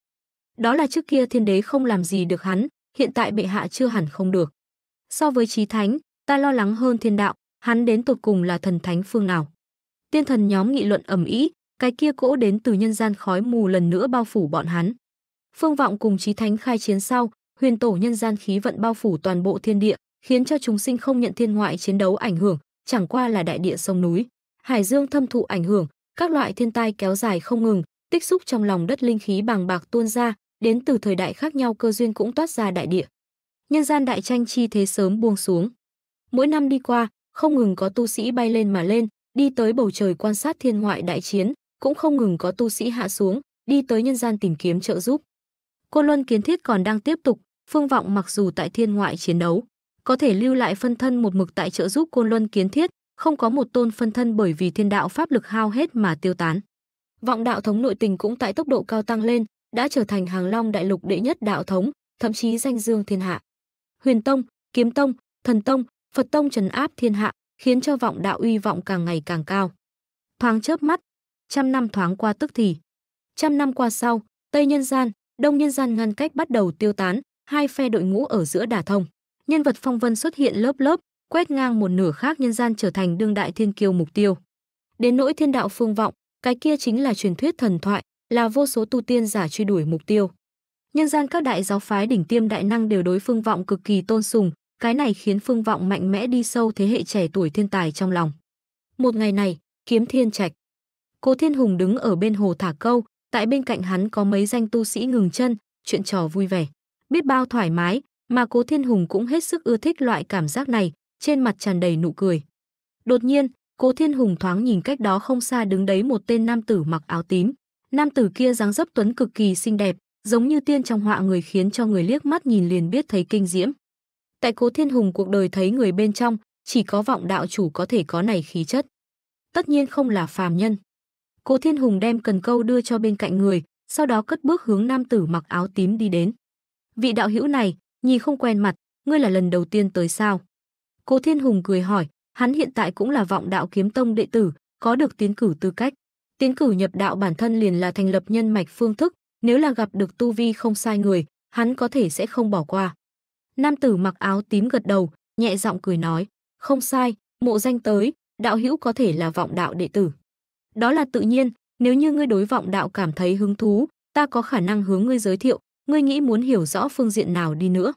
Đó là trước kia thiên đế không làm gì được hắn, hiện tại bệ hạ chưa hẳn không được. So với trí thánh, ta lo lắng hơn thiên đạo, hắn đến tột cùng là thần thánh phương nào. Tiên thần nhóm nghị luận ầm ĩ, cái kia cỗ đến từ nhân gian khói mù lần nữa bao phủ bọn hắn. Phương vọng cùng Chí Thánh khai chiến sau, huyền tổ nhân gian khí vận bao phủ toàn bộ thiên địa, khiến cho chúng sinh không nhận thiên ngoại chiến đấu ảnh hưởng, chẳng qua là đại địa sông núi, hải dương thâm thụ ảnh hưởng, các loại thiên tai kéo dài không ngừng, tích xúc trong lòng đất linh khí bàng bạc tuôn ra, đến từ thời đại khác nhau cơ duyên cũng toát ra đại địa. Nhân gian đại tranh chi thế sớm buông xuống. Mỗi năm đi qua, không ngừng có tu sĩ bay lên mà lên, đi tới bầu trời quan sát thiên ngoại đại chiến, cũng không ngừng có tu sĩ hạ xuống, đi tới nhân gian tìm kiếm trợ giúp. Côn Luân kiến thiết còn đang tiếp tục, Phương Vọng mặc dù tại thiên ngoại chiến đấu, có thể lưu lại phân thân một mực tại trợ giúp Côn Luân kiến thiết, không có một tôn phân thân bởi vì thiên đạo pháp lực hao hết mà tiêu tán. Vọng đạo thống nội tình cũng tại tốc độ cao tăng lên, đã trở thành hàng long đại lục đệ nhất đạo thống, thậm chí danh dương thiên hạ. Huyền tông, Kiếm tông, Thần tông, Phật tông trấn áp thiên hạ, khiến cho vọng đạo uy vọng càng ngày càng cao. Thoáng chớp mắt, trăm năm thoáng qua tức thì. Trăm năm qua sau, Tây Nhân Gian, Đông Nhân Gian ngăn cách bắt đầu tiêu tán, hai phe đội ngũ ở giữa đà thông. Nhân vật phong vân xuất hiện lớp lớp, quét ngang một nửa khác nhân gian trở thành đương đại thiên kiêu mục tiêu. Đến nỗi thiên đạo phương vọng, cái kia chính là truyền thuyết thần thoại, là vô số tu tiên giả truy đuổi mục tiêu. Nhân gian các đại giáo phái đỉnh tiêm đại năng đều đối phương vọng cực kỳ tôn sùng, cái này khiến phương vọng mạnh mẽ đi sâu thế hệ trẻ tuổi thiên tài trong lòng. Một ngày này, kiếm thiên trạch Cố Thiên Hùng đứng ở bên hồ thả câu, tại bên cạnh hắn có mấy danh tu sĩ ngừng chân, chuyện trò vui vẻ, biết bao thoải mái, mà Cố Thiên Hùng cũng hết sức ưa thích loại cảm giác này, trên mặt tràn đầy nụ cười. Đột nhiên, Cố Thiên Hùng thoáng nhìn cách đó không xa đứng đấy một tên nam tử mặc áo tím. Nam tử kia dáng dấp tuấn cực kỳ xinh đẹp, giống như tiên trong họa người khiến cho người liếc mắt nhìn liền biết thấy kinh diễm. Tại Cố Thiên Hùng cuộc đời thấy người bên trong, chỉ có vọng đạo chủ có thể có này khí chất. Tất nhiên không là phàm nhân. Cố Thiên Hùng đem cần câu đưa cho bên cạnh người, sau đó cất bước hướng nam tử mặc áo tím đi đến. Vị đạo hữu này, nhìn không quen mặt, ngươi là lần đầu tiên tới sao? Cố Thiên Hùng cười hỏi, hắn hiện tại cũng là vọng đạo kiếm tông đệ tử, có được tiến cử tư cách. Tiến cử nhập đạo bản thân liền là thành lập nhân mạch phương thức, nếu là gặp được tu vi không sai người, hắn có thể sẽ không bỏ qua. Nam tử mặc áo tím gật đầu, nhẹ giọng cười nói, không sai, mộ danh tới, đạo hữu có thể là vọng đạo đệ tử. Đó là tự nhiên, nếu như ngươi đối vọng đạo cảm thấy hứng thú, ta có khả năng hướng ngươi giới thiệu, ngươi nghĩ muốn hiểu rõ phương diện nào đi nữa.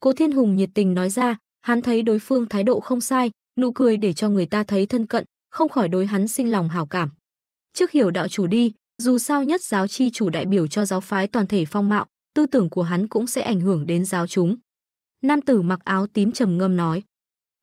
Cố Thiên Hùng nhiệt tình nói ra, hắn thấy đối phương thái độ không sai, nụ cười để cho người ta thấy thân cận, không khỏi đối hắn sinh lòng hảo cảm. Trước hiểu đạo chủ đi, dù sao nhất giáo chi chủ đại biểu cho giáo phái toàn thể phong mạo, tư tưởng của hắn cũng sẽ ảnh hưởng đến giáo chúng. Nam tử mặc áo tím trầm ngâm nói.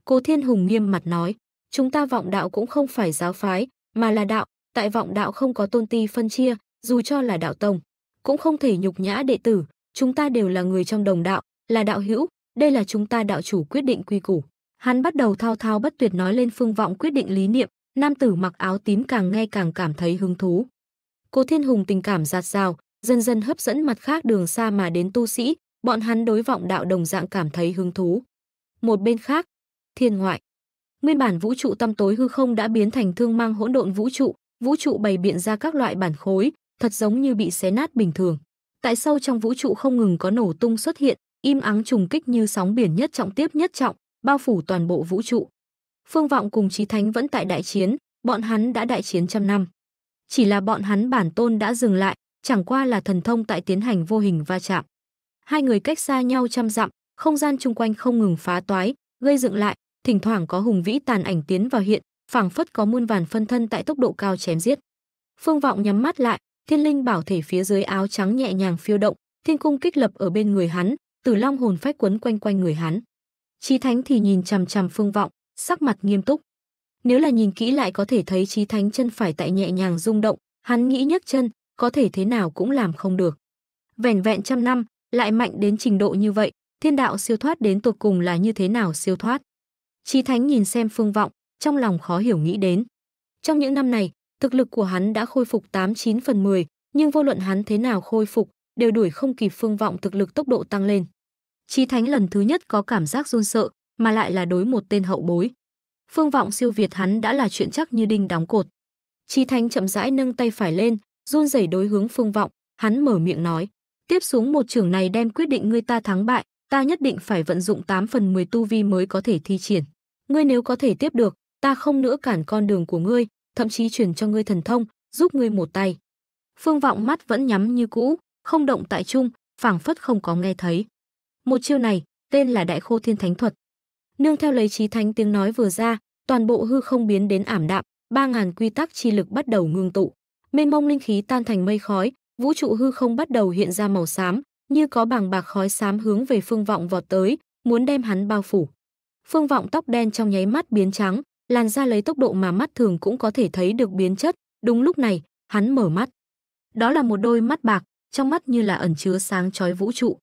Cố Thiên Hùng nghiêm mặt nói, chúng ta vọng đạo cũng không phải giáo phái, mà là đạo, tại vọng đạo không có tôn ti phân chia, dù cho là đạo tông, cũng không thể nhục nhã đệ tử, chúng ta đều là người trong đồng đạo, là đạo hữu, đây là chúng ta đạo chủ quyết định quy củ. Hắn bắt đầu thao thao bất tuyệt nói lên phương vọng quyết định lý niệm, nam tử mặc áo tím càng nghe càng cảm thấy hứng thú. Cố Thiên Hùng tình cảm giạt rào, dần dần hấp dẫn mặt khác đường xa mà đến tu sĩ, bọn hắn đối vọng đạo đồng dạng cảm thấy hứng thú. Một bên khác, thiên ngoại, nguyên bản vũ trụ tăm tối hư không đã biến thành thương mang hỗn độn vũ trụ, vũ trụ bày biện ra các loại bản khối, thật giống như bị xé nát bình thường. Tại sâu trong vũ trụ không ngừng có nổ tung xuất hiện, im ắng trùng kích như sóng biển nhất trọng tiếp nhất trọng, bao phủ toàn bộ vũ trụ. Phương Vọng cùng trí Thánh vẫn tại đại chiến, bọn hắn đã đại chiến trăm năm. Chỉ là bọn hắn bản tôn đã dừng lại, chẳng qua là thần thông tại tiến hành vô hình va chạm. Hai người cách xa nhau trăm dặm, không gian chung quanh không ngừng phá toái, gây dựng lại, thỉnh thoảng có hùng vĩ tàn ảnh tiến vào hiện, phảng phất có muôn vàn phân thân tại tốc độ cao chém giết. Phương Vọng nhắm mắt lại, thiên linh bảo thể phía dưới áo trắng nhẹ nhàng phiêu động, thiên cung kích lập ở bên người hắn, tử long hồn phách quấn quanh quanh người hắn. Chí Thánh thì nhìn chằm chằm Phương Vọng, sắc mặt nghiêm túc. Nếu là nhìn kỹ lại có thể thấy Chí Thánh chân phải tại nhẹ nhàng rung động, hắn nghĩ nhấc chân, có thể thế nào cũng làm không được. Vẻn vẹn trăm năm, lại mạnh đến trình độ như vậy, thiên đạo siêu thoát đến tột cùng là như thế nào siêu thoát? Chí Thánh nhìn xem Phương Vọng, trong lòng khó hiểu nghĩ đến. Trong những năm này, thực lực của hắn đã khôi phục 89 phần 10, nhưng vô luận hắn thế nào khôi phục, đều đuổi không kịp Phương Vọng thực lực tốc độ tăng lên. Chí Thánh lần thứ nhất có cảm giác run sợ, mà lại là đối một tên hậu bối. Phương Vọng siêu việt hắn đã là chuyện chắc như đinh đóng cột. Chí Thánh chậm rãi nâng tay phải lên, run rẩy đối hướng Phương Vọng, hắn mở miệng nói: "Tiếp xuống một trường này đem quyết định người ta thắng bại, ta nhất định phải vận dụng 8 phần 10 tu vi mới có thể thi triển." Ngươi nếu có thể tiếp được, ta không nữa cản con đường của ngươi, thậm chí chuyển cho ngươi thần thông, giúp ngươi một tay. Phương Vọng mắt vẫn nhắm như cũ, không động tại trung, phảng phất không có nghe thấy. Một chiêu này, tên là Đại Khô Thiên Thánh Thuật. Nương theo lấy trí thánh tiếng nói vừa ra, toàn bộ hư không biến đến ảm đạm, ba ngàn quy tắc chi lực bắt đầu ngưng tụ. Mênh mông linh khí tan thành mây khói, vũ trụ hư không bắt đầu hiện ra màu xám, như có bàng bạc khói xám hướng về Phương Vọng vọt tới, muốn đem hắn bao phủ. Phương Vọng tóc đen trong nháy mắt biến trắng, làn da lấy tốc độ mà mắt thường cũng có thể thấy được biến chất, đúng lúc này, hắn mở mắt. Đó là một đôi mắt bạc, trong mắt như là ẩn chứa sáng chói vũ trụ.